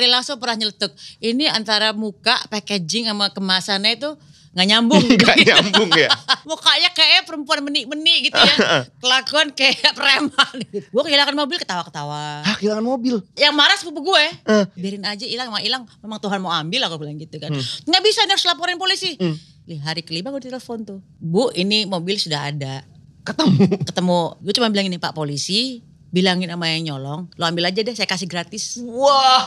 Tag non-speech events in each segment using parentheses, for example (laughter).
Ari langsung pernah nyeletuk. Ini antara muka packaging sama kemasannya itu nggak nyambung (laughs) nggak gitu. nyambung ya (laughs) mukanya kayak perempuan meni meni gitu ya (laughs) uh-huh. kelakuan kayak preman gitu. gue kehilangan mobil ketawa-ketawa Hah kehilangan mobil yang marah sepupu gue uh. biarin aja hilang emang hilang memang Tuhan mau ambil aku bilang gitu kan hmm. nggak bisa harus laporin polisi hmm. hari kelima gue ditelepon tuh bu ini mobil sudah ada ketemu ketemu gue cuma bilang ini pak polisi bilangin sama yang nyolong lo ambil aja deh saya kasih gratis wah wow.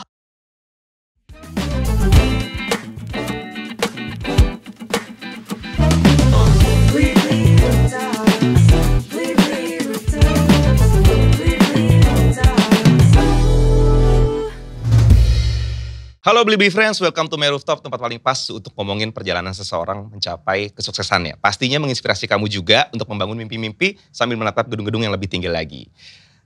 Halo Blibli Friends, welcome to my rooftop, tempat paling pas untuk ngomongin perjalanan seseorang mencapai kesuksesannya. Pastinya menginspirasi kamu juga untuk membangun mimpi-mimpi sambil menatap gedung-gedung yang lebih tinggi lagi.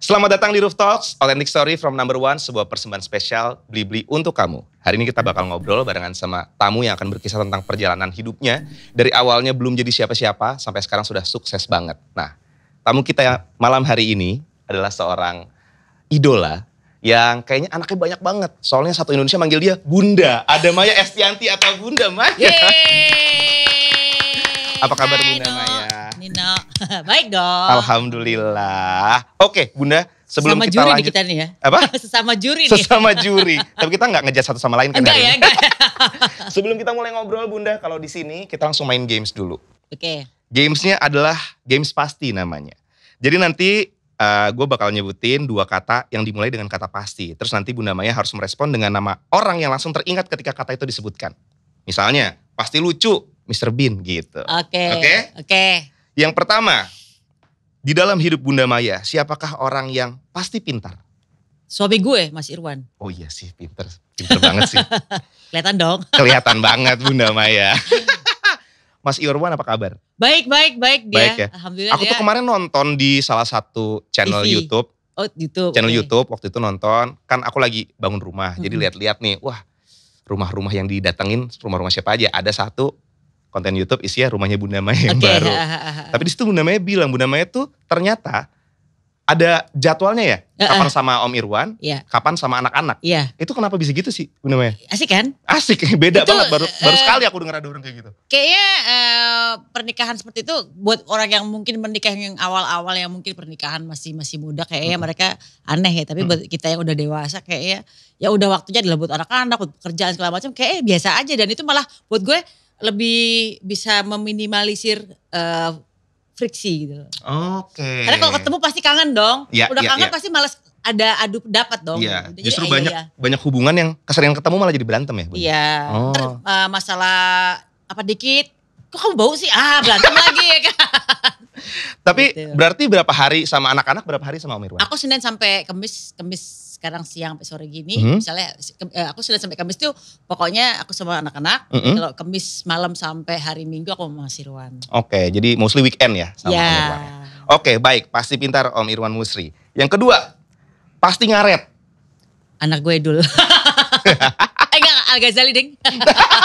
Selamat datang di Roof Authentic Story from Number One, sebuah persembahan spesial Blibli untuk kamu. Hari ini kita bakal ngobrol barengan sama tamu yang akan berkisah tentang perjalanan hidupnya. Dari awalnya belum jadi siapa-siapa, sampai sekarang sudah sukses banget. Nah, tamu kita malam hari ini adalah seorang idola yang kayaknya anaknya banyak banget. Soalnya satu Indonesia manggil dia Bunda. Ada Maya Estianti atau Bunda Maya. Yeay. Apa kabar Bunda Maya? Nino, (laughs) baik dong. Alhamdulillah. Oke Bunda, sebelum sesama kita juri lanjut. kita nih ya. Apa? (laughs) Sesama juri nih. Sesama juri. Tapi kita nggak ngejar satu sama lain kan enggak ya, ya, enggak. Ya. (laughs) sebelum kita mulai ngobrol Bunda, kalau di sini kita langsung main games dulu. Oke. Okay. Gamesnya adalah games pasti namanya. Jadi nanti uh, eh, gue bakal nyebutin dua kata yang dimulai dengan kata pasti. Terus nanti Bunda Maya harus merespon dengan nama orang yang langsung teringat ketika kata itu disebutkan. Misalnya, pasti lucu, Mr. Bean gitu. Oke. Okay. Oke. Okay? Oke. Okay. Yang pertama, di dalam hidup Bunda Maya, siapakah orang yang pasti pintar? Suami gue, Mas Irwan. Oh iya sih, pintar. Pintar banget sih. (laughs) Kelihatan dong. Kelihatan banget Bunda Maya. (laughs) Mas Irwan apa kabar? Baik, baik, baik dia. Baik ya. Alhamdulillah. Aku dia... tuh kemarin nonton di salah satu channel TV. YouTube. Oh, YouTube. Channel okay. YouTube waktu itu nonton, kan aku lagi bangun rumah. Hmm. Jadi lihat-lihat nih, wah, rumah-rumah yang didatengin rumah-rumah siapa aja. Ada satu konten YouTube isinya rumahnya Bunda Maya yang okay. baru. (laughs) Tapi di situ Bunda Maya bilang Bunda Maya tuh ternyata ada jadwalnya ya? Uh-uh. Kapan sama Om Irwan, yeah. kapan sama anak-anak. Yeah. Itu kenapa bisa gitu sih namanya? Asik kan? Asik, (laughs) beda itu, banget. Baru, uh, baru sekali aku dengar ada orang kayak gitu. Kayaknya uh, pernikahan seperti itu buat orang yang mungkin menikah yang awal-awal yang mungkin pernikahan masih masih muda kayaknya hmm. mereka aneh ya. Tapi hmm. buat kita yang udah dewasa kayaknya ya udah waktunya adalah buat anak-anak, buat kerjaan segala macam. Kayaknya biasa aja dan itu malah buat gue lebih bisa meminimalisir uh, friksi gitu Oke. Okay. Karena kalau ketemu pasti kangen dong. Ya, Udah ya, kangen ya. pasti malas ada adu dapat dong. Iya. Justru jadi, ya, ya, banyak ya, banyak hubungan yang keseringan ketemu malah jadi berantem ya. Iya. Oh. uh, masalah apa dikit kok kamu bau sih? Ah berantem lagi ya (laughs) kan. Tapi gitu. berarti berapa hari sama anak-anak berapa hari sama Om Irwan? Aku Senin sampai Kamis, Kamis sekarang siang sampai sore gini, mm-hmm. misalnya eh, aku sudah sampai Kamis tuh pokoknya aku sama anak-anak mm-hmm. kalau Kamis malam sampai hari Minggu aku sama ngasih Irwan. Oke, okay, jadi mostly weekend ya sama yeah. Irwan. Oke, okay, baik, pasti pintar Om Irwan Musri. Yang kedua, pasti ngaret. Anak gue dulu. (laughs) Eh, enggak Al Ghazali ding.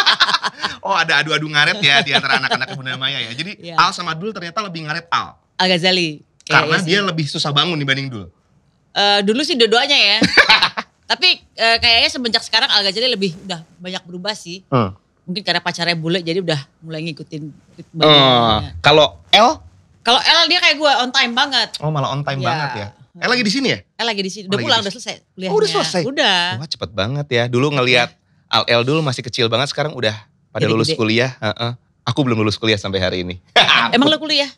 (laughs) oh ada adu-adu ngaret ya di antara anak-anak Bunda Maya ya. Jadi yeah. Al sama Dul ternyata lebih ngaret Al. Al Ghazali. Karena ya dia lebih susah bangun dibanding Dul uh, dulu sih dua-duanya ya. (laughs) Tapi uh, kayaknya semenjak sekarang Al jadi lebih udah banyak berubah sih. Hmm. Mungkin karena pacarnya bule jadi udah mulai ngikutin. Uh, kalau L? Kalau L dia kayak gue on time banget. Oh malah on time ya. banget ya. L lagi di sini ya? L lagi di sini. Udah pulang, udah selesai kuliahnya. Oh, udah selesai. Udah. Wah, cepet banget ya. Dulu ngeliat ya. Al L dulu masih kecil banget, sekarang udah pada Jadi lulus gede. kuliah. Uh -uh. Aku belum lulus kuliah sampai hari ini. (laughs) Emang lo kuliah?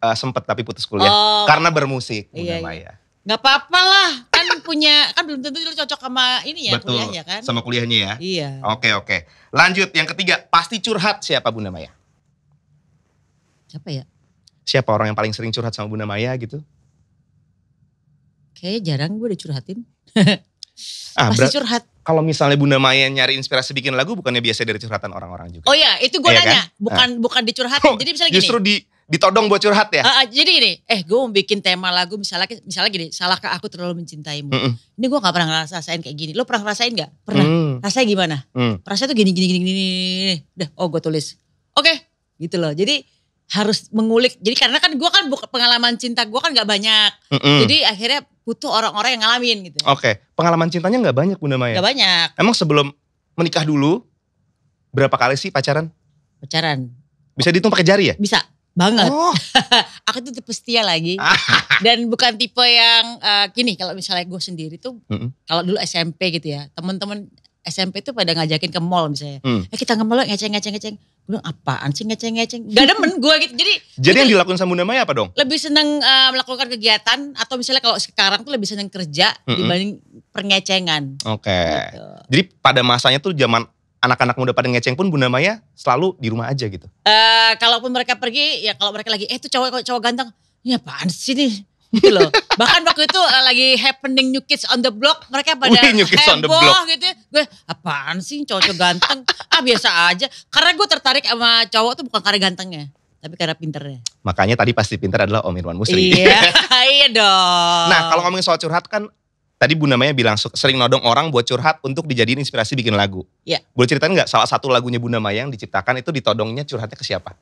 Uh, sempet tapi putus kuliah. Oh. Karena bermusik. Iya, iya. Maya. Gak apa-apa lah, kan punya kan belum tentu lu cocok sama ini ya Betul, kuliahnya kan. Sama kuliahnya ya. Iya. Oke oke. Lanjut yang ketiga, pasti curhat siapa Bunda Maya? Siapa ya? Siapa orang yang paling sering curhat sama Bunda Maya gitu? Kayaknya jarang gue dicurhatin curhatin. (laughs) ah, pasti curhat. Kalau misalnya Bunda Maya nyari inspirasi bikin lagu bukannya biasa dari curhatan orang-orang juga. Oh iya, itu gue eh, iya nanya, kan? bukan ah. bukan dicurhatin. Oh, Jadi misalnya gini. Justru di ditodong buat curhat ya? Uh, uh, jadi ini, eh gue mau bikin tema lagu misalnya misalnya gini, salahkah aku terlalu mencintaimu? Mm -mm. Ini gue gak pernah ngerasain kayak gini. Lo pernah ngerasain gak? Pernah. Mm. Rasanya gimana? Mm. Rasanya tuh gini gini gini gini. Udah, oh gue tulis. Oke, okay. gitu loh. Jadi harus mengulik. Jadi karena kan gue kan pengalaman cinta gue kan gak banyak. Mm -mm. Jadi akhirnya butuh orang-orang yang ngalamin gitu. Oke, okay. pengalaman cintanya gak banyak Bunda Maya? Gak banyak. Emang sebelum menikah dulu berapa kali sih pacaran? Pacaran. Bisa dihitung pakai jari ya? Bisa banget. Oh. (laughs) aku tuh tipe setia lagi. (laughs) Dan bukan tipe yang uh, gini kalau misalnya gue sendiri tuh mm -hmm. kalau dulu SMP gitu ya. Teman-teman SMP tuh pada ngajakin ke mall misalnya. Mm. Eh kita ke mall ngeceng-ngeceng-ngeceng. Gue apaan sih ngeceng-ngeceng? Gak demen gue gitu. Jadi Jadi yang dilakukan sama Bunda Maya apa dong? Lebih seneng uh, melakukan kegiatan atau misalnya kalau sekarang tuh lebih seneng kerja mm -hmm. dibanding perngecengan. Oke. Okay. Gitu. Jadi pada masanya tuh zaman anak-anak muda pada ngeceng pun Bunda Maya selalu di rumah aja gitu? Uh, kalaupun mereka pergi, ya kalau mereka lagi, eh itu cowok, cowok ganteng, ya apaan sih nih? Gitu loh. (laughs) Bahkan waktu itu uh, lagi happening New Kids on the Block, mereka pada Wih, new kids on the block. gitu. Ya. Gue, apaan sih cowok-cowok ganteng? ah biasa aja. Karena gue tertarik sama cowok tuh bukan karena gantengnya. Tapi karena pinternya. Makanya tadi pasti pinter adalah Om Irwan Musri. Iya, (laughs) iya dong. Nah kalau ngomongin soal curhat kan tadi Bu namanya bilang sering nodong orang buat curhat untuk dijadiin inspirasi bikin lagu. Iya. Boleh ceritain nggak salah satu lagunya Bu Maya yang diciptakan itu ditodongnya curhatnya ke siapa?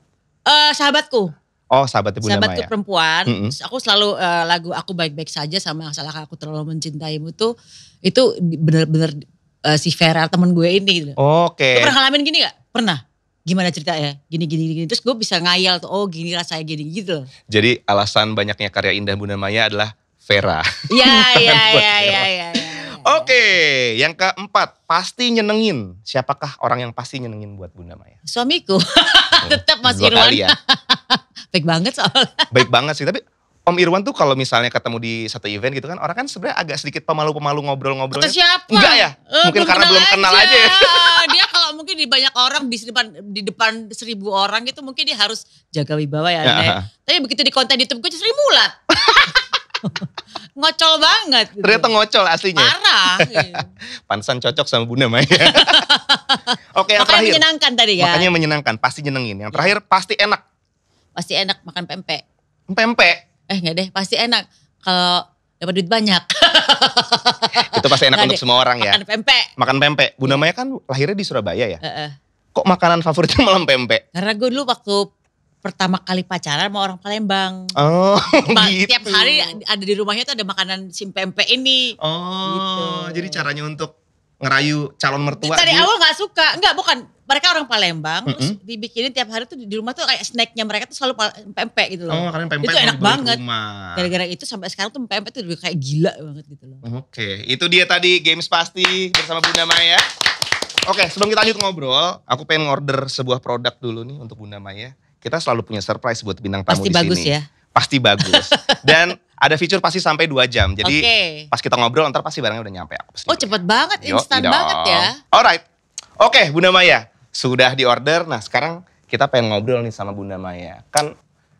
Uh, sahabatku. Oh sahabatnya Bu Sahabatku ya. perempuan. Mm -hmm. Aku selalu uh, lagu aku baik-baik saja sama salah aku terlalu mencintaimu tuh itu bener-bener uh, eh, si Vera temen gue ini. Gitu. Oke. Okay. pernah ngalamin gini gak? Pernah gimana cerita ya? gini gini gini terus gue bisa ngayal tuh oh gini rasanya gini gitu jadi alasan banyaknya karya indah Bunda Maya adalah Vera. Iya, iya, iya, iya. Oke, yang keempat, pasti nyenengin. Siapakah orang yang pasti nyenengin buat Bunda Maya? Suamiku, (laughs) tetap Mas Dua Irwan. ya. (laughs) Baik banget soalnya. Baik banget sih, tapi Om Irwan tuh kalau misalnya ketemu di satu event gitu kan, orang kan sebenarnya agak sedikit pemalu-pemalu ngobrol ngobrolnya Ke siapa? Enggak ya? Eh, mungkin karena belum kenal aja. (laughs) dia kalau mungkin di banyak orang di depan di depan seribu orang gitu mungkin dia harus jaga wibawa ya. ya. Tapi begitu di konten di YouTube gue jadi mulat. (laughs) ngocol banget. Gitu. Ternyata ngocol aslinya. Parah. Gitu. (laughs) Iya. Pansan cocok sama Bunda Maya. (laughs) Oke, yang terakhir. menyenangkan tadi kan. Makanya menyenangkan, pasti nyenengin. Yang terakhir iya. pasti enak. Pasti enak makan pempek. Pempek. Eh enggak deh, pasti enak kalau dapat duit banyak. Itu pasti enak untuk deh. semua orang ya. Makan pempek. Makan pempek. Bunda iya. Maya kan lahirnya di Surabaya ya. Uh -uh. Kok makanan favoritnya malam pempek? Karena gue dulu waktu pertama kali pacaran sama orang Palembang. Oh, Ma gitu. Tiap hari ada di rumahnya tuh ada makanan simpempe ini. Oh, gitu. jadi caranya untuk ngerayu calon mertua. Tadi awal gak suka, nggak bukan. Mereka orang Palembang, mm -hmm. terus dibikinin tiap hari tuh di rumah tuh kayak snacknya mereka tuh selalu pempek gitu loh. Oh, karena pempek itu enak banget. Gara-gara itu sampai sekarang tuh pempek tuh kayak gila banget gitu loh. Oke, okay. itu dia tadi games pasti bersama Bunda Maya. Oke, okay, sebelum kita lanjut ngobrol, aku pengen order sebuah produk dulu nih untuk Bunda Maya kita selalu punya surprise buat bintang tamu pasti di bagus sini. Ya? Pasti bagus (laughs) Dan ada fitur pasti sampai dua jam. Jadi okay. pas kita ngobrol ntar pasti barangnya udah nyampe. Aku oh cepet banget, instan banget ya. Alright. Oke okay, Bunda Maya, sudah di order. Nah sekarang kita pengen ngobrol nih sama Bunda Maya. Kan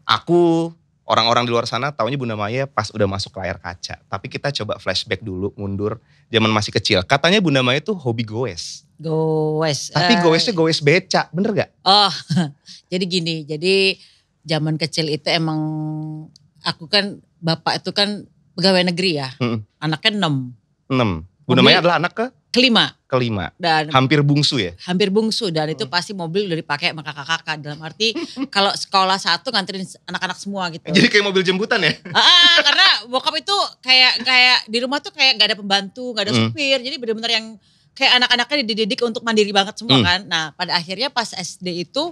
aku, orang-orang di luar sana taunya Bunda Maya pas udah masuk layar kaca. Tapi kita coba flashback dulu, mundur. Zaman masih kecil. Katanya Bunda Maya tuh hobi goes. Gowes. Tapi uh, eh. gowesnya gowes beca, bener gak? Oh, (laughs) jadi gini, jadi zaman kecil itu emang aku kan bapak itu kan pegawai negeri ya, hmm. anaknya enam. Enam. Namanya adalah anak ke? Kelima. Kelima. Dan hampir bungsu ya? Hampir bungsu dan itu mm. pasti mobil udah dipakai sama kakak-kakak dalam arti (laughs) kalau sekolah satu nganterin anak-anak semua gitu. Jadi kayak mobil jemputan ya? (laughs) ah, karena bokap itu kayak kayak di rumah tuh kayak gak ada pembantu, gak ada mm. supir, hmm. jadi bener-bener yang kayak anak-anaknya dididik untuk mandiri banget semua mm. kan. Nah pada akhirnya pas SD itu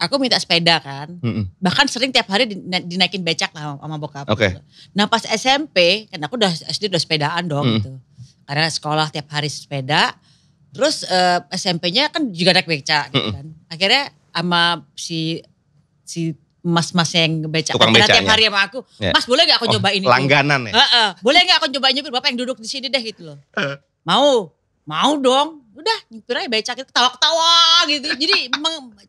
aku minta sepeda kan. Mm-mm. Bahkan sering tiap hari dinaikin becak lah sama bokap. Okay. Gitu. Nah pas SMP kan aku udah SD udah sepedaan dong Mm-mm. gitu. Karena sekolah tiap hari sepeda. Terus uh, eh, SMP-nya kan juga naik becak gitu kan. Akhirnya sama si si mas-mas yang becak. Tukang becaknya. tiap hari sama aku, yeah. mas boleh gak aku oh, coba ini? Langganan ya? Uh -uh. Boleh gak aku coba nyupir, bapak yang duduk di sini deh gitu loh. Uh. Mau, mau dong udah nyupir aja becak ketawa-ketawa gitu jadi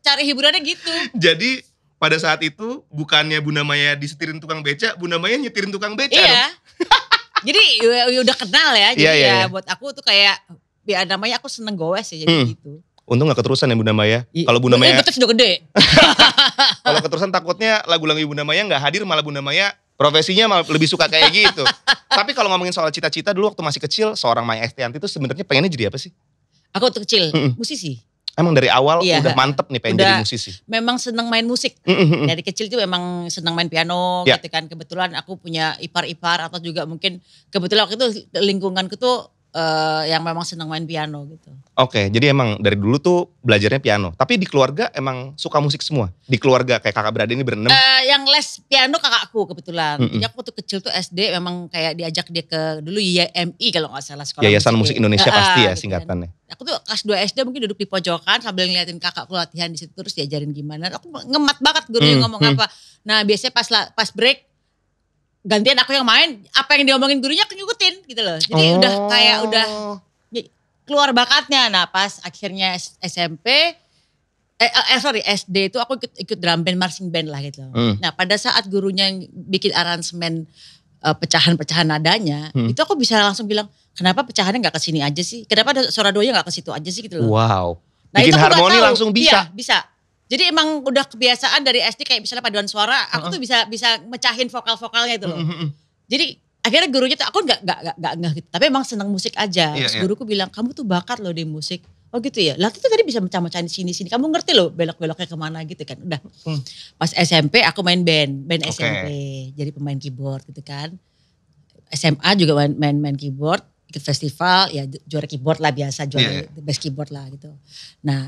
cari hiburannya gitu jadi pada saat itu bukannya Bunda Maya disetirin tukang becak Bunda Maya nyetirin tukang becak iya (laughs) jadi ya, ya udah kenal ya jadi iya, iya ya iya. buat aku tuh kayak ya namanya aku seneng gowes ya jadi hmm. gitu Untung gak keterusan ya Bunda Maya. Kalau Bunda eh, Maya... sudah gede. (laughs) Kalau keterusan takutnya lagu-lagu Bunda Maya gak hadir malah Bunda Maya profesinya malah lebih suka kayak (laughs) gitu. Tapi kalau ngomongin soal cita-cita dulu waktu masih kecil seorang Maya Estianti itu sebenarnya pengennya jadi apa sih? Aku waktu kecil Mm-mm. musisi. Emang dari awal iya. udah mantep nih pengen udah, jadi musisi. Memang seneng main musik. Mm-mm. Dari kecil tuh memang seneng main piano yeah. gitu kan. Kebetulan aku punya ipar-ipar atau juga mungkin kebetulan waktu itu lingkunganku tuh uh, yang memang senang main piano gitu. Oke, okay, jadi emang dari dulu tuh belajarnya piano. Tapi di keluarga emang suka musik semua. Di keluarga kayak kakak beradik ini berenam. Uh, yang les piano kakakku kebetulan. Mm -mm. Jadi aku waktu kecil tuh SD memang kayak diajak dia ke dulu YMI kalau nggak salah sekolah. Yayasan Musik, Indonesia uh, pasti ya gitu kan. singkatannya. Kan. Aku tuh kelas 2 SD mungkin duduk di pojokan sambil ngeliatin kakakku latihan di situ terus diajarin gimana. Aku ngemat banget guru mm, ngomong apa. Mm. Nah, biasanya pas pas break gantian aku yang main apa yang diomongin gurunya aku ngikutin gitu loh. Jadi oh. udah kayak udah oh. keluar bakatnya. Nah pas akhirnya SMP, eh, eh, eh sorry SD itu aku ikut, ikut drum band, marching band lah gitu. Hmm. Nah pada saat gurunya yang bikin aransemen uh, pecahan-pecahan nadanya, hmm. itu aku bisa langsung bilang, kenapa pecahannya gak ke sini aja sih? Kenapa suara doanya gak ke situ aja sih gitu loh. Wow. Nah, bikin itu harmoni langsung bisa. Iya, bisa. Jadi emang udah kebiasaan dari SD kayak misalnya paduan suara, aku uh -huh. tuh bisa bisa mecahin vokal-vokalnya itu loh. Uh hmm, -huh. Hmm, hmm. Jadi akhirnya gurunya tuh aku nggak nggak nggak nggak gitu tapi emang senang musik aja yeah, Terus iya. guruku bilang kamu tuh bakat loh di musik oh gitu ya lah itu tadi bisa macam-macam di sini sini kamu ngerti loh belok-beloknya kemana gitu kan udah hmm. pas SMP aku main band band okay. SMP jadi pemain keyboard gitu kan SMA juga main main, keyboard ikut festival ya juara keyboard lah biasa juara yeah, iya, iya. yeah. best keyboard lah gitu nah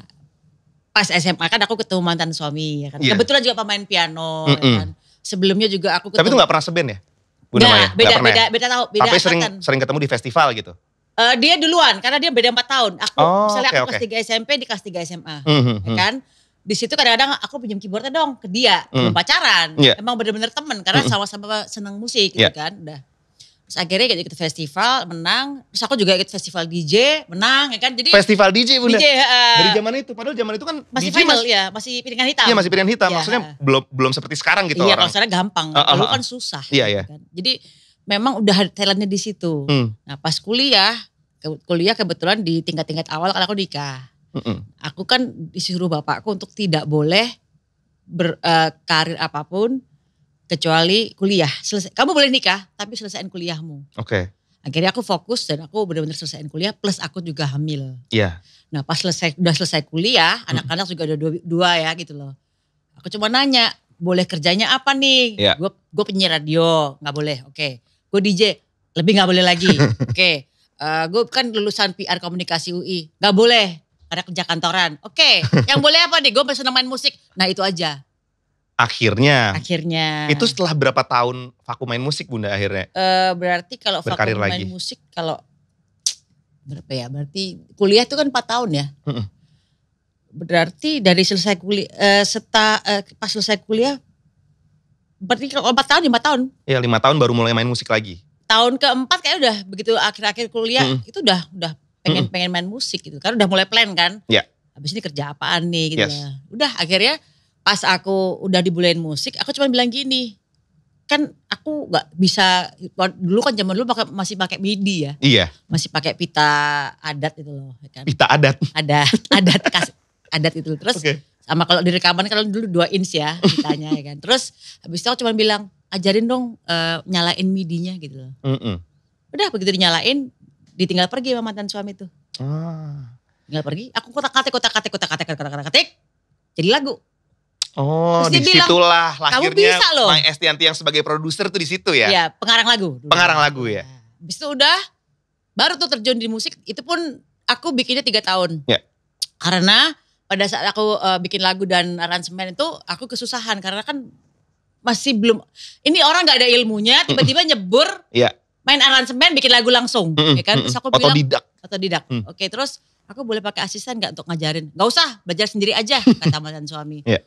pas SMA kan aku ketemu mantan suami ya kan yeah. kebetulan juga pemain piano mm -mm. Ya kan sebelumnya juga aku ketemu, tapi itu gak pernah seben ya Bu Beda, gak ya? beda, beda tahu. Beda Tapi sering, sering ketemu di festival gitu? Uh, dia duluan karena dia beda 4 tahun. Aku oh, misalnya okay, aku okay. kelas 3 SMP, di kelas 3 SMA. Mm -hmm. kan? Di situ kadang-kadang aku pinjam keyboardnya dong ke dia, mm. belum hmm. pacaran. Yeah. Emang bener-bener temen karena hmm. sama-sama mm -hmm. senang musik gitu yeah. kan. Udah Terus akhirnya kayak ikut festival, menang. Terus aku juga ikut festival DJ, menang ya kan. Jadi Festival DJ bunda. DJ, uh, Dari zaman itu, padahal zaman itu kan masih DJ final, mas, ya, masih piringan hitam. Iya masih piringan hitam, ya. maksudnya belum belum seperti sekarang gitu iya, orang. Iya sekarang gampang, uh, uh, uh, dulu ah. kan susah. Iya, gitu iya. Kan. Jadi memang udah talentnya di situ. Hmm. Nah pas kuliah, kuliah kebetulan di tingkat-tingkat awal kan aku nikah. Mm Aku kan disuruh bapakku untuk tidak boleh berkarir eh, uh, apapun kecuali kuliah. Selesai, kamu boleh nikah, tapi selesaiin kuliahmu. Oke. Okay. Akhirnya aku fokus dan aku benar-benar selesaiin kuliah plus aku juga hamil. Iya. Yeah. Nah pas selesai udah selesai kuliah, hmm. anak-anak juga ada dua, dua ya gitu loh. Aku cuma nanya, boleh kerjanya apa nih? Yeah. Gue gue penyiar radio, nggak boleh. Oke. Okay. Gue DJ, lebih nggak boleh lagi. (laughs) Oke. Okay. Uh, eh, gue kan lulusan PR komunikasi UI, nggak boleh karena kerja kantoran. Oke, okay. (laughs) yang boleh apa nih? Gue pesen main musik. Nah itu aja. Akhirnya. Akhirnya. Itu setelah berapa tahun vakum main musik Bunda akhirnya? Uh, berarti kalau vakum vakum lagi. musik kalau berapa ya? Berarti kuliah itu kan 4 tahun ya. Mm Berarti dari selesai kuliah eh, uh, seta uh, pas selesai kuliah berarti kalau empat tahun lima tahun. Iya, 5 tahun baru mulai main musik lagi. Tahun keempat kayak udah begitu akhir-akhir kuliah mm itu udah udah pengen pengen main musik gitu. kan udah mulai plan kan. Iya. Yeah. Habis ini kerja apaan nih gitu yes. ya. Udah akhirnya pas aku udah dibulain musik, aku cuma bilang gini, kan aku nggak bisa dulu kan zaman dulu masih pakai midi ya. Iya. Masih pakai pita adat itu loh ya kan. Pita adat. ada (laughs) adat kas, adat itu terus. Okay. Sama kalau di rekaman kalau dulu dua inch ya pitanya ya kan. Terus habis itu aku cuma bilang ajarin dong uh, nyalain midinya gitu loh. Mm -mm. Udah begitu dinyalain ditinggal pergi sama mantan suami tuh. Ah. Tinggal pergi, aku kotak-katik kotak-katik kotak-katik kotak-katik. Jadi lagu. Oh, di situlah lahirnya kamu Estianti yang sebagai produser tuh di situ ya. Iya, pengarang lagu. Dulu. Pengarang lagu ya. bisa nah, habis itu udah baru tuh terjun di musik itu pun aku bikinnya tiga tahun. Iya. Karena pada saat aku uh, bikin lagu dan aransemen itu aku kesusahan karena kan masih belum ini orang nggak ada ilmunya tiba-tiba nyebur ya. main aransemen bikin lagu langsung mm ya kan terus aku bilang otodidak otodidak mm. oke terus aku boleh pakai asisten nggak untuk ngajarin nggak usah belajar sendiri aja kata mantan suami yeah.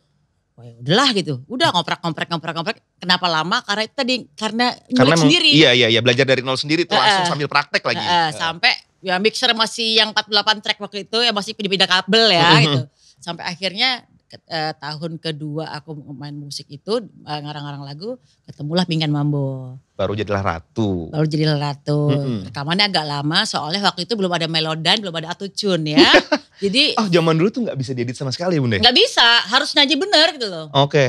Wah, oh, ya gitu. Udah ngoprek ngoprek ngoprek ngoprek Kenapa lama? Karena itu tadi karena karena sendiri. Iya iya iya belajar dari nol sendiri tuh uh, langsung sambil praktek lagi. Uh, uh, sampai ya mixer masih yang 48 track waktu itu ya masih pindah-pindah kabel ya uh mm-hmm. -huh. gitu. Sampai akhirnya uh, tahun kedua aku main musik itu uh, ngarang-ngarang lagu ketemulah Pinggan Mambo. Baru jadilah ratu. Baru jadilah ratu. Mm-hmm. Rekamannya agak lama soalnya waktu itu belum ada melodan, belum ada atucun ya. (laughs) Jadi Oh, zaman dulu tuh nggak bisa diedit sama sekali, Bunda. Nggak bisa, harus nyanyi bener gitu loh. Oke. Okay.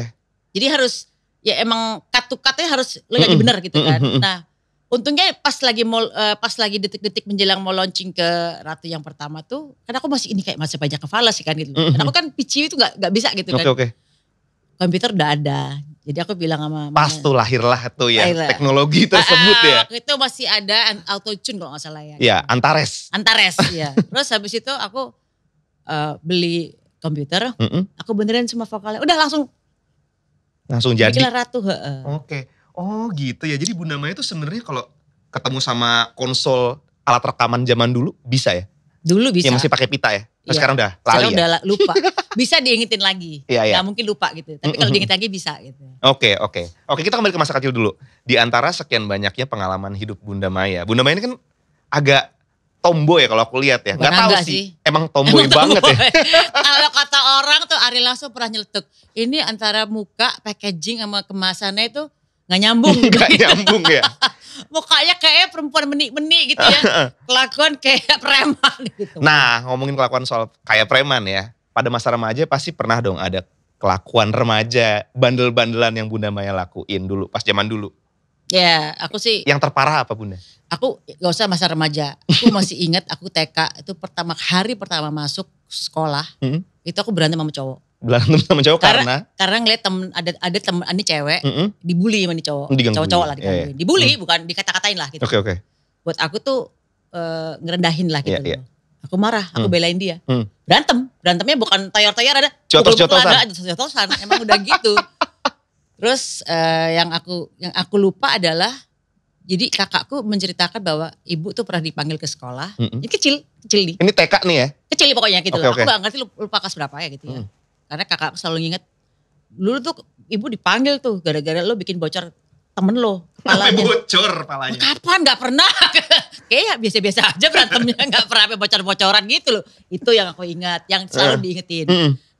Jadi harus ya emang cut to harus lo nyanyi bener gitu kan. nah, untungnya pas lagi mau eh, pas lagi detik-detik menjelang mau launching ke ratu yang pertama tuh karena aku masih ini kayak masih banyak kepala sih kan gitu mm-hmm. karena aku kan pici itu nggak nggak bisa gitu okay, kan okay. komputer udah ada jadi aku bilang sama pas tuh lahirlah tuh ya lahirlah. teknologi ah, tersebut ya. ah, ya itu masih ada auto tune kalau nggak salah ya ya Antares Antares (laughs) ya terus habis itu aku uh, beli komputer mm-hmm. aku benerin semua vokalnya udah langsung langsung jadi Bikinlah ratu oke okay. Oh gitu ya. Jadi Bunda Maya itu sebenarnya kalau ketemu sama konsol alat rekaman zaman dulu bisa ya? Dulu bisa. Yang masih pakai pita ya? Terus ya. sekarang udah lali sekarang ya? udah lupa. (laughs) bisa diingetin lagi. Iya, iya. Gak mungkin lupa gitu. Tapi kalau diinget lagi bisa gitu. Oke, okay, oke. Okay. Oke, okay, kita kembali ke masa kecil dulu. Di antara sekian banyaknya pengalaman hidup Bunda Maya. Bunda Maya ini kan agak tomboy ya kalau aku lihat ya. Gak tau sih. sih. Emang (laughs) tomboy emang banget tomboy. ya. (laughs) kalau kata orang tuh Ari langsung pernah nyeletuk. Ini antara muka, packaging sama kemasannya itu nggak nyambung gitu. (laughs) Gak nyambung ya. (laughs) Mukanya kayak perempuan menik-menik gitu ya. (laughs) Kelakuan kayak preman gitu. Nah ngomongin kelakuan soal kayak preman ya. Pada masa remaja pasti pernah dong ada kelakuan remaja, bandel-bandelan yang Bunda Maya lakuin dulu, pas zaman dulu. Ya, aku sih. Yang terparah apa Bunda? Aku gak usah masa remaja. Aku masih ingat aku TK itu pertama hari pertama masuk sekolah, hmm? itu aku berantem sama cowok dilarang temen sama cowok karena karena, karena ngeliat temen ada ada temen ini cewek mm -hmm. dibully sama ini cowok cowok-cowok lah dibully, yeah, yeah. dibully mm. bukan dikata-katain lah gitu oke okay, oke okay. buat aku tuh e, ngerendahin lah gitu yeah, yeah. aku marah aku mm. belain dia mm. berantem berantemnya bukan tayar-tayar ada cotos-cotosan cotos-cotosan emang udah gitu (laughs) terus e, yang aku yang aku lupa adalah jadi kakakku menceritakan bahwa ibu tuh pernah dipanggil ke sekolah. Mm -hmm. Ini kecil, kecil nih. Ini TK nih ya? Kecil pokoknya gitu. Okay, okay. Aku gak ngerti lupa kelas berapa ya gitu ya. Mm. Karena kakak selalu nginget dulu tuh ibu dipanggil tuh gara-gara lo bikin bocor temen lo kepalanya. bocor kepalanya. Kapan nggak pernah. (laughs) Kayak biasa-biasa aja berantemnya (laughs) nggak pernah apa bocor-bocoran gitu loh. Itu yang aku ingat, yang selalu eh. diingetin.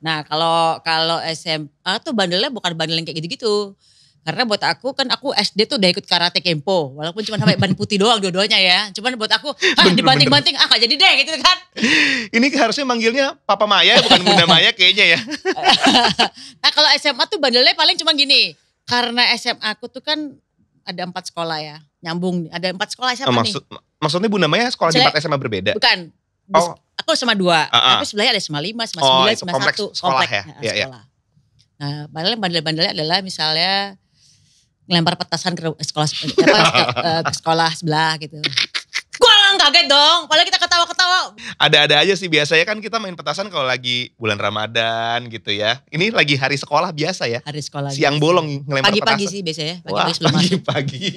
Nah kalau kalau SMA tuh bandelnya bukan bandel yang kayak gitu-gitu. Karena buat aku kan aku SD tuh udah ikut karate kempo. Walaupun cuma sampai ban putih doang dua-duanya ya. Cuman buat aku ah, dibanting-banting ah gak jadi deh gitu kan. (laughs) Ini harusnya manggilnya Papa Maya ya, bukan Bunda Maya kayaknya ya. (laughs) nah kalau SMA tuh bandelnya paling cuma gini. Karena SMA aku tuh kan ada empat sekolah ya. Nyambung ada empat sekolah SMA Maksud, nih. Maksudnya Bunda Maya sekolah di empat SMA berbeda? Bukan. Oh. Aku SMA dua. Uh -uh. Tapi sebelahnya ada SMA lima, SMA oh, sembilan, oh, SMA satu. Kompleks sekolah ya. ya? Nah, iya, iya. sekolah. Ya, ya. Nah, bandel-bandelnya adalah misalnya ngelempar petasan ke sekolah apa, ke, uh, (laughs) sekolah sebelah gitu. gua orang kaget dong, padahal kita ketawa-ketawa. Ada-ada aja sih biasanya kan kita main petasan kalau lagi bulan Ramadan gitu ya. Ini lagi hari sekolah biasa ya. Hari sekolah. Siang biasa. bolong ngelempar pagi -pagi petasan. Pagi-pagi sih biasanya, pagi-pagi pagi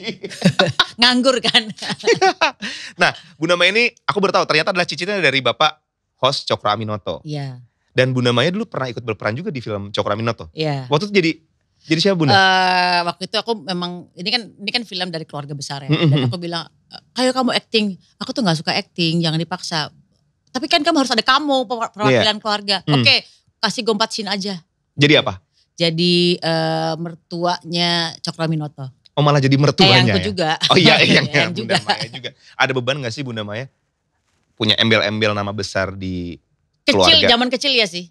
(laughs) Nganggur kan. (laughs) nah, Bu Nama ini aku bertahu ternyata adalah cicitnya dari Bapak host Cokro Aminoto. Iya. Dan Bu Maya dulu pernah ikut berperan juga di film Cokro Aminoto. Iya. Waktu itu jadi jadi siapa Uh, waktu itu aku memang ini kan ini kan film dari keluarga besar ya. Mm-hmm. Dan aku bilang, ayo kamu acting. Aku tuh nggak suka acting, jangan dipaksa. Tapi kan kamu harus ada kamu perwakilan yeah. keluarga. Mm. Oke, okay, kasih gompat scene aja. Jadi apa? Jadi uh, mertuanya Cokro Minoto. Oh malah jadi mertuanya. Eyangku eh, ya? juga. Oh iya, (laughs) iya, iya Bunda juga. Maya juga. Ada beban gak sih Bunda Maya? Punya embel-embel nama besar di kecil, keluarga. Kecil, zaman kecil ya sih.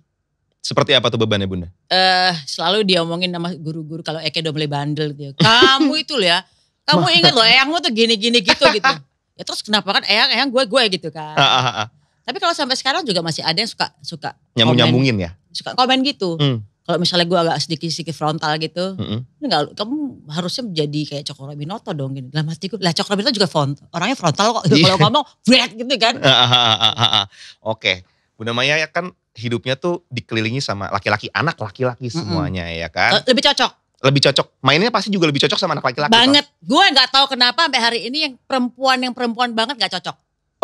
Seperti apa tuh bebannya bunda? Eh uh, selalu dia omongin sama guru-guru kalau Eke udah mulai bandel gitu. Kamu itu loh ya, kamu inget loh eyangmu tuh gini-gini gitu gitu. Ya terus kenapa kan eyang eyang gue gue gitu kan. Ah, ah, ah, Tapi kalau sampai sekarang juga masih ada yang suka suka nyambung nyambungin ya. Suka komen gitu. Hmm. Kalau misalnya gue agak sedikit-sedikit frontal gitu, mm-hmm. gak, kamu harusnya menjadi kayak Cokro Binoto dong. Gini. Gitu. Lah mati gue, lah Cokro Binoto juga front, orangnya frontal kok. Yeah. Kalau ngomong, flat gitu kan. Oke, okay. Bunda Maya ya kan hidupnya tuh dikelilingi sama laki-laki anak laki-laki semuanya mm -hmm. ya kan. Eh, lebih cocok. Lebih cocok. Mainnya pasti juga lebih cocok sama anak laki-laki. Banget. Gue nggak tahu kenapa sampai hari ini yang perempuan yang perempuan banget nggak cocok.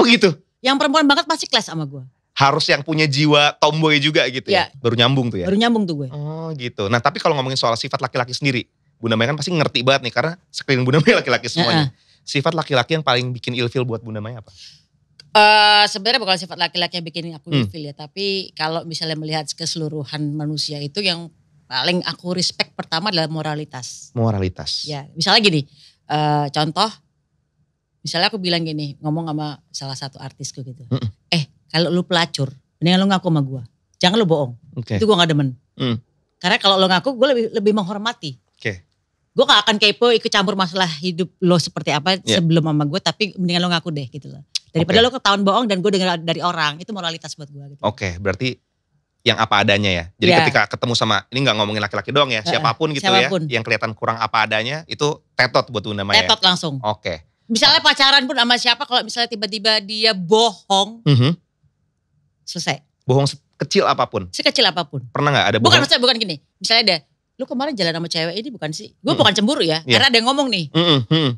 Oh gitu. Yang perempuan banget pasti clash sama gue. Harus yang punya jiwa tomboy juga gitu ya. ya. Baru nyambung tuh ya. Baru nyambung tuh gue. Oh gitu. Nah tapi kalau ngomongin soal sifat laki-laki sendiri, Bunda Maya kan pasti ngerti banget nih karena sekeliling Bunda Maya laki-laki semuanya. Ya, Sifat laki-laki yang paling bikin ilfil buat Bunda Maya apa? Uh, sebenarnya bukan sifat laki-laki yang bikin aku hmm. ya, tapi kalau misalnya melihat keseluruhan manusia itu yang paling aku respect pertama adalah moralitas. Moralitas. Ya, misalnya gini, uh, contoh, misalnya aku bilang gini, ngomong sama salah satu artisku gitu, hmm. eh kalau lu pelacur, mendingan lu ngaku sama gue, jangan lu bohong, okay. itu gue gak demen. Hmm. Karena kalau lo ngaku, gue lebih lebih menghormati. Oke. Okay. Gue gak akan kepo ikut campur masalah hidup lo seperti apa yeah. sebelum sama gue, tapi mendingan lo ngaku deh gitu loh. Daripada okay. lo ketahuan bohong dan gue dengar dari orang, itu moralitas buat gue. Gitu. Oke, okay, berarti yang apa adanya ya. Jadi yeah. ketika ketemu sama ini nggak ngomongin laki-laki doang ya, siapapun gitu ya, siapapun. ya, yang kelihatan kurang apa adanya itu tetot buat lu namanya. Tetot ya? langsung. Oke. Okay. Misalnya pacaran pun sama siapa kalau misalnya tiba-tiba dia bohong. Mm -hmm. Selesai. Bohong kecil apapun. Sekecil apapun. Pernah nggak ada bohong? Bukan maksudnya bukan gini. Misalnya ada lu kemarin jalan sama cewek ini bukan sih? Gue mm -hmm. bukan cemburu ya, yeah. karena ada yang ngomong nih. Mm -hmm.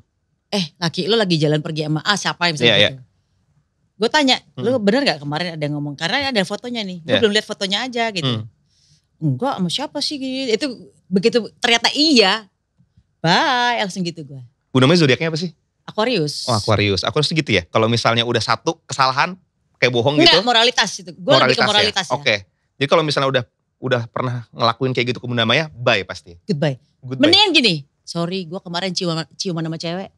Eh, laki lu lagi jalan pergi sama A siapa misalnya yeah, Yeah. Gitu gue tanya hmm. lu bener gak kemarin ada yang ngomong karena ada fotonya nih gue yeah. belum lihat fotonya aja gitu hmm. enggak sama siapa sih gitu. gitu. itu begitu ternyata iya bye langsung gitu gue bu namanya zodiaknya apa sih Aquarius oh Aquarius Aquarius gitu ya kalau misalnya udah satu kesalahan kayak bohong Enggak, gitu moralitas itu gue lebih ke moralitas ya, ya. oke okay. jadi kalau misalnya udah udah pernah ngelakuin kayak gitu ke Bu Namanya, bye pasti. Goodbye. Goodbye. Mendingan gini, sorry gue kemarin ciuman, ciuman sama cewek,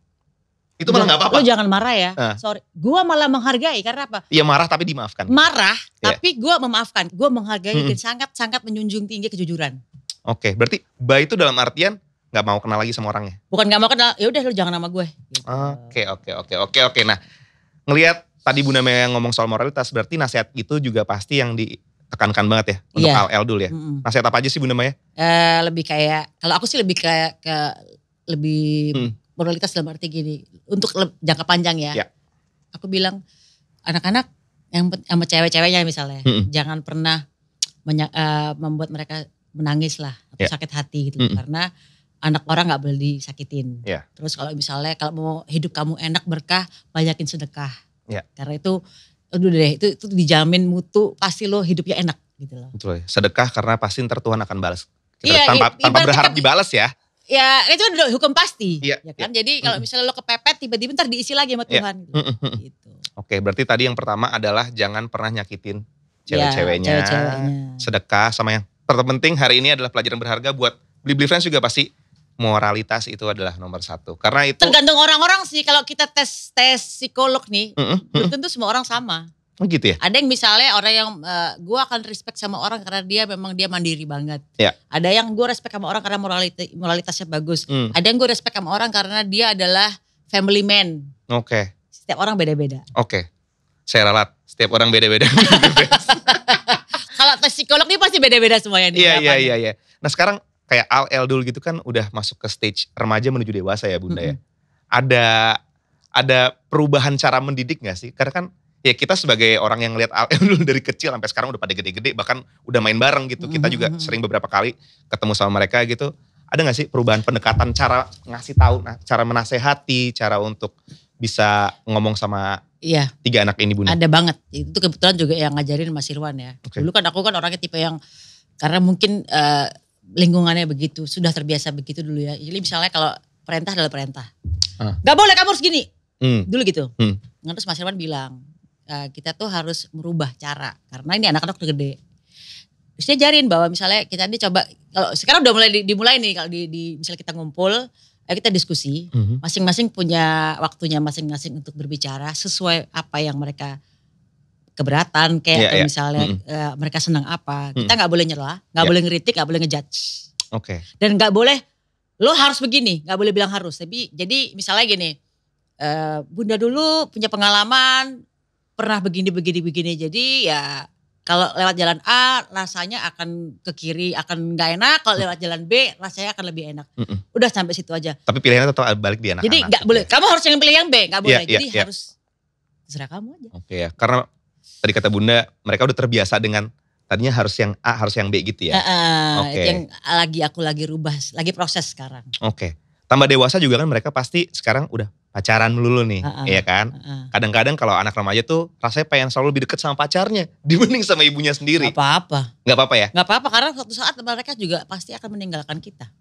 itu malah nggak apa-apa. lo jangan marah ya. Uh. Sorry. gue malah menghargai karena apa? Iya marah tapi dimaafkan. Marah yeah. tapi gue memaafkan. gue menghargai hmm. dan sangat-sangat menjunjung tinggi kejujuran. Oke, okay. berarti baik itu dalam artian nggak mau kenal lagi sama orangnya. Bukan nggak mau kenal, ya udah lo jangan sama gue. Oke, oke, oke, oke, oke. Nah, ngelihat tadi Bunda Maya ngomong soal moralitas, berarti nasihat itu juga pasti yang ditekankan banget ya untuk yeah. Al Eldul ya. Mm-hmm. Nasihat apa aja sih Bunda Maya? Uh, eh, lebih kayak kalau aku sih lebih kayak ke lebih hmm moralitas dalam arti gini untuk jangka panjang ya. ya. Aku bilang anak-anak yang sama cewek-ceweknya misalnya mm -mm. jangan pernah menya, uh, membuat mereka menangis lah atau yeah. sakit hati gitu mm -mm. karena anak orang nggak boleh disakitin. Yeah. Terus kalau misalnya kalau mau hidup kamu enak berkah banyakin sedekah. Yeah. Karena itu aduh deh itu itu dijamin mutu pasti lo hidupnya enak gitu loh. Betul. Sedekah karena pasti ntar Tuhan akan balas. Kita iya, tanpa, tanpa berharap dibalas ya ya itu kan hukum pasti iya, ya, ya kan. Ya. Jadi kalau misalnya lo kepepet tiba-tiba ntar diisi lagi sama iya. Tuhan ya. gitu. Oke, berarti tadi yang pertama adalah jangan pernah nyakitin iya, cewek-ceweknya. Ya, cewek sedekah sama yang terpenting hari ini adalah pelajaran berharga buat beli-beli friends juga pasti moralitas itu adalah nomor satu karena itu tergantung orang-orang sih kalau kita tes tes psikolog nih mm -hmm. tentu semua orang sama Oh gitu ya. Ada yang misalnya orang yang uh, eh, gue akan respect sama orang karena dia memang dia mandiri banget. Ya. Ada yang gua respect sama orang karena moralita, moralitasnya bagus. Hmm. Ada yang gua respect sama orang karena dia adalah family man. Oke. Okay. Setiap orang beda-beda. Oke. Okay. Saya ralat. Setiap orang beda-beda. (laughs) Kalau tes psikolog nih pasti beda-beda semuanya Iya iya iya iya. Nah sekarang kayak Al Eldul gitu kan udah masuk ke stage remaja menuju dewasa ya Bunda -hmm. ya. Ada ada perubahan cara mendidik gak sih? Karena kan ya kita sebagai orang yang lihat Al (laughs) dulu dari kecil sampai sekarang udah pada gede-gede bahkan udah main bareng gitu kita juga hmm. sering beberapa kali ketemu sama mereka gitu ada nggak sih perubahan pendekatan cara ngasih tahu nah cara menasehati cara untuk bisa ngomong sama Iya. Tiga anak ini Bunda. Ada banget. Itu kebetulan juga yang ngajarin Mas Irwan ya. Okay. Dulu kan aku kan orangnya tipe yang karena mungkin uh, lingkungannya begitu, sudah terbiasa begitu dulu ya. Jadi misalnya kalau perintah adalah perintah. Ah. Gak boleh kamu harus gini. Hmm. Dulu gitu. Hmm. Nah, terus Mas Irwan bilang, Eh, kita tuh harus merubah cara karena ini anak-anak udah gede. Terus dia jarin bahwa misalnya kita ini coba kalau sekarang udah mulai dimulai nih kalau di, di misalnya kita ngumpul, ya kita diskusi, mhm. masing-masing punya waktunya masing-masing untuk berbicara sesuai apa yang mereka keberatan kayak yeah, atau iya. yeah. misalnya mm-hmm. uh, mereka senang apa. Kita mhm. nggak boleh nyela, nggak yeah. boleh ngeritik, nggak boleh ngejudge. Okay. Dan nggak boleh lo harus begini, nggak boleh bilang harus. Tapi jadi misalnya gini, uh, bunda dulu punya pengalaman pernah begini begini begini jadi ya kalau lewat jalan A rasanya akan ke kiri akan nggak enak kalau lewat jalan B rasanya akan lebih enak mm udah sampai situ aja tapi pilihannya tetap balik di anak jadi nggak gitu boleh ya. kamu harus yang pilih yang B nggak iya, boleh yeah, jadi yeah. harus terserah kamu aja oke okay, ya karena tadi kata bunda mereka udah terbiasa dengan tadinya harus yang A harus yang B gitu ya uh, uh, okay. yang lagi aku lagi rubah lagi proses sekarang oke okay tambah dewasa juga kan mereka pasti sekarang udah pacaran melulu nih, uh -uh. ya kan? Uh Kadang-kadang kalau anak remaja tuh rasanya pengen selalu lebih deket sama pacarnya (laughs) dibanding sama ibunya sendiri. Gak apa-apa. Gak apa-apa ya? Gak apa-apa karena suatu saat mereka juga pasti akan meninggalkan kita.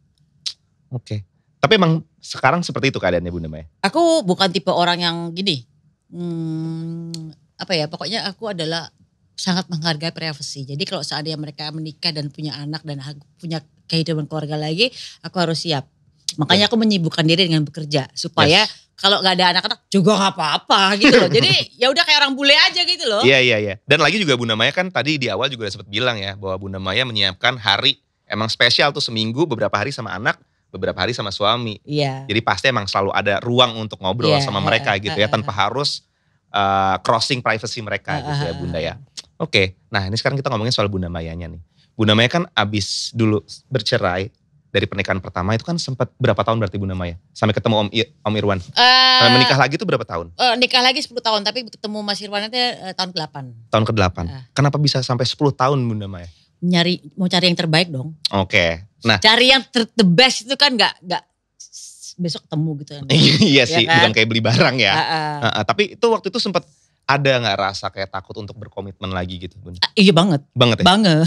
Oke. Okay. Tapi emang sekarang seperti itu keadaannya Bunda Maya? Aku bukan tipe orang yang gini. Hmm, apa ya, pokoknya aku adalah sangat menghargai privasi. Jadi kalau seandainya mereka menikah dan punya anak dan punya kehidupan keluarga lagi, aku harus siap Makanya ya. aku menyibukkan diri dengan bekerja supaya yes. kalau nggak ada anak-anak juga nggak apa-apa gitu loh. (laughs) Jadi ya udah kayak orang bule aja gitu loh. Iya iya iya. Dan lagi juga Bunda Maya kan tadi di awal juga sempat bilang ya bahwa Bunda Maya menyiapkan hari emang spesial tuh seminggu beberapa hari sama anak beberapa hari sama suami. Iya. Jadi pasti emang selalu ada ruang untuk ngobrol yeah, sama mereka gitu ya tanpa harus uh, crossing privacy mereka gitu ya Bunda ya. Oke, okay. nah ini sekarang kita ngomongin soal Bunda Mayanya nih. Bunda Maya kan abis dulu bercerai dari pernikahan pertama itu kan sempat berapa tahun berarti Bunda Maya? Sampai ketemu Om, I, Om Irwan. Uh, Sampai menikah lagi itu berapa tahun? Uh, nikah lagi 10 tahun, tapi ketemu Mas Irwan itu uh, tahun ke-8. Tahun ke-8. Uh. Kenapa bisa sampai 10 tahun Bunda Maya? Nyari mau cari yang terbaik dong. Oke. Okay. Nah, cari yang ter, the best itu kan nggak nggak besok ketemu gitu kan. (laughs) iya sih, ya kan? bukan kayak beli barang ya. Uh, uh. Uh, uh, tapi itu waktu itu sempat ada nggak rasa kayak takut untuk berkomitmen lagi gitu bun? Ah, iya banget. Banget ya? Banget.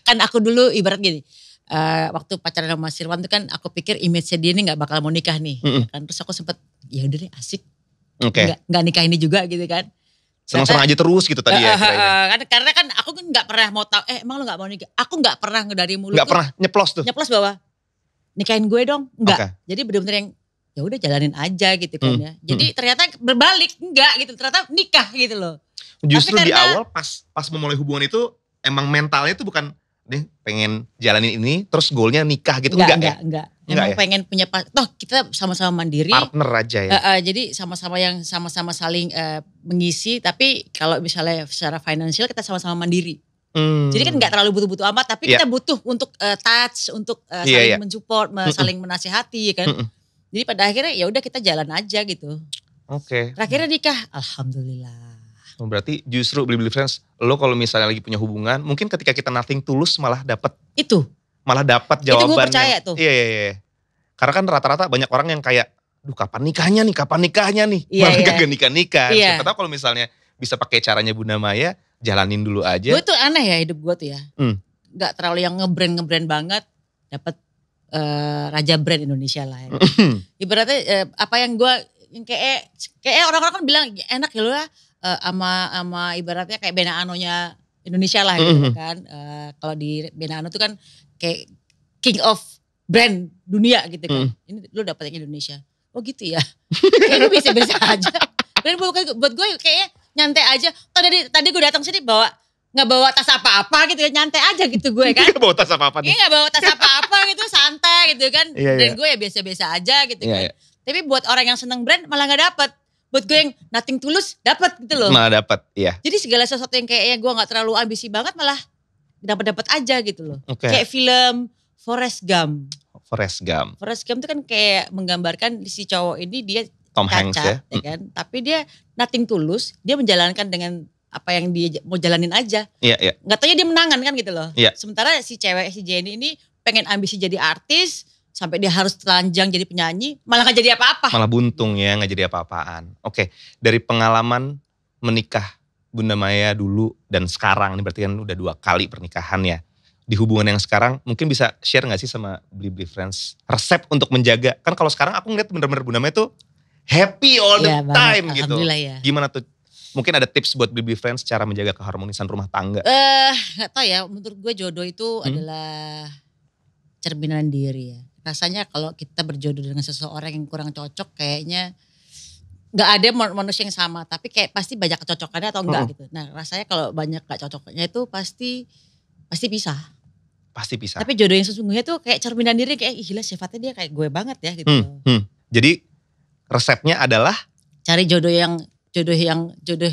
(laughs) kan aku dulu ibarat gini, uh, waktu pacaran sama Sirwan tuh kan aku pikir image-nya dia ini gak bakal mau nikah nih. Mm -mm. kan? Terus aku sempet, ya udah deh asik. Okay. Gak, gak nikah ini juga gitu kan. Senang-senang aja terus gitu tadi uh, ya. Uh, kan, karena kan aku kan gak pernah mau tau, Eh emang lo gak mau nikah? Aku gak pernah dari mulut. Nggak pernah nyeplos tuh. Nyeplos bahwa nikahin gue dong. Enggak. Okay. Jadi bener-bener yang ya udah jalanin aja gitu kan hmm. ya. Jadi hmm. ternyata berbalik enggak gitu, ternyata nikah gitu loh. Justru karena, di awal pas pas memulai hubungan itu emang mentalnya itu bukan deh pengen jalanin ini terus goalnya nikah gitu enggak enggak enggak, ya? enggak. Emang enggak ya? pengen punya pas toh kita sama-sama mandiri partner aja ya uh, uh, jadi sama-sama yang sama-sama saling uh, mengisi tapi kalau misalnya secara finansial kita sama-sama mandiri Hmm. Jadi kan nggak terlalu butuh-butuh amat, tapi yeah. kita butuh untuk uh, touch, untuk uh, saling yeah, yeah. mensupport, saling menasehati, ya kan. Mm -mm. Jadi pada akhirnya ya udah kita jalan aja gitu. Oke. Okay. Terakhirnya nikah, alhamdulillah. Oh, berarti justru beli-beli friends, lo kalau misalnya lagi punya hubungan, mungkin ketika kita nothing tulus malah dapat. Itu. Malah dapat jawaban. Itu gue percaya tuh. Iya, iya, iya. Karena kan rata-rata banyak orang yang kayak, duh kapan nikahnya nih, kapan nikahnya nih. Iya, malah iya. gak nikah-nikah. Iya. Kita tahu kalau misalnya bisa pakai caranya Bunda Maya, jalanin dulu aja. Gue tuh aneh ya hidup gue tuh ya. Hmm. Gak terlalu yang ngebrand-ngebrand banget, dapat uh, raja brand Indonesia lah. Ya. Mm-hmm. Ibaratnya uh, apa yang gue yang kayak kayak orang-orang kan bilang ya, enak ya loh, ya uh, eh, ama ama ibaratnya kayak Bena Anonya Indonesia lah gitu mm-hmm. kan. Uh, kalau di Bena Ano tuh kan kayak king of brand dunia gitu kan. Mm-hmm. Ini lo dapet yang Indonesia. Oh gitu ya. (laughs) Kayak bisa-bisa aja. Dan buat gue kayak nyantai aja. tadi tadi gue datang sini bawa nggak bawa tas apa-apa gitu ya nyantai aja gitu gue kan (laughs) nggak bawa tas apa-apa nih iya, nggak bawa tas (laughs) apa-apa gitu santai gitu kan yeah, yeah. gue ya biasa-biasa aja gitu yeah, kan iya. tapi buat orang yang seneng brand malah nggak dapet buat gue yang nothing tulus dapet gitu loh malah dapet iya jadi segala sesuatu yang kayaknya gue nggak terlalu ambisi banget malah dapat dapat aja gitu loh okay. kayak film Forrest Gump Forrest Gump Forrest Gump itu kan kayak menggambarkan si cowok ini dia Tom cacat, Hanks ya, ya mm. kan? Mm. tapi dia nothing tulus dia menjalankan dengan apa yang dia mau jalanin aja. Iya, iya. Gak tanya dia menangan kan gitu loh. Yeah. Sementara si cewek si Jenny ini pengen ambisi jadi artis, sampai dia harus telanjang jadi penyanyi, malah gak jadi apa-apa. Malah buntung ya, gak jadi apa-apaan. Oke, dari pengalaman menikah Bunda Maya dulu dan sekarang, ini berarti kan udah dua kali pernikahan ya. Di hubungan yang sekarang, mungkin bisa share gak sih sama Bli Bli Friends resep untuk menjaga? Kan kalau sekarang aku ngeliat bener-bener Bunda Maya tuh happy all the ya, time gitu. Ya. Gimana tuh mungkin ada tips buat baby friends cara menjaga keharmonisan rumah tangga? Eh, uh, nggak tahu ya. Menurut gue jodoh itu hmm? adalah cerminan diri ya. Rasanya kalau kita berjodoh dengan seseorang yang kurang cocok, kayaknya nggak ada manusia yang sama. Tapi kayak pasti banyak kecocokannya atau enggak hmm. gitu. Nah, rasanya kalau banyak gak cocoknya itu pasti pasti pisah pasti pisah. Tapi jodoh yang sesungguhnya tuh kayak cerminan diri kayak gila sifatnya dia kayak gue banget ya gitu. Hmm, hmm. Jadi resepnya adalah cari jodoh yang jodoh yang jodoh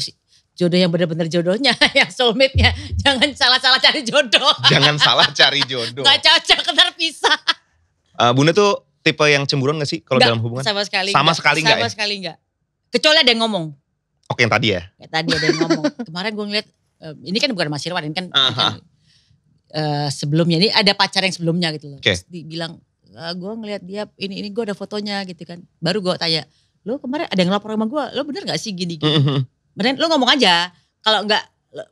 jodoh yang benar-benar jodohnya, (laughs) yang soulmate-nya. Jangan salah-salah cari jodoh. (laughs) Jangan salah cari jodoh. Gak cocok, kenar pisah. Uh, Bunda tuh tipe yang cemburuan gak sih kalau dalam hubungan? sama sekali. Sama enggak. sekali gak Sama ya? sekali gak. Kecuali ada yang ngomong. Oke yang tadi ya? yang tadi ada yang ngomong. (laughs) Kemarin gue ngeliat, um, ini kan bukan Mas Irwan, ini kan, uh -huh. uh, sebelumnya, ini ada pacar yang sebelumnya gitu loh. Okay. Terus dibilang, uh, eh, gue ngeliat dia, ini ini gue ada fotonya gitu kan. Baru gue tanya, lo kemarin ada yang lapor sama gue, lo bener gak sih gini gini? Mm-hmm. lo ngomong aja, kalau enggak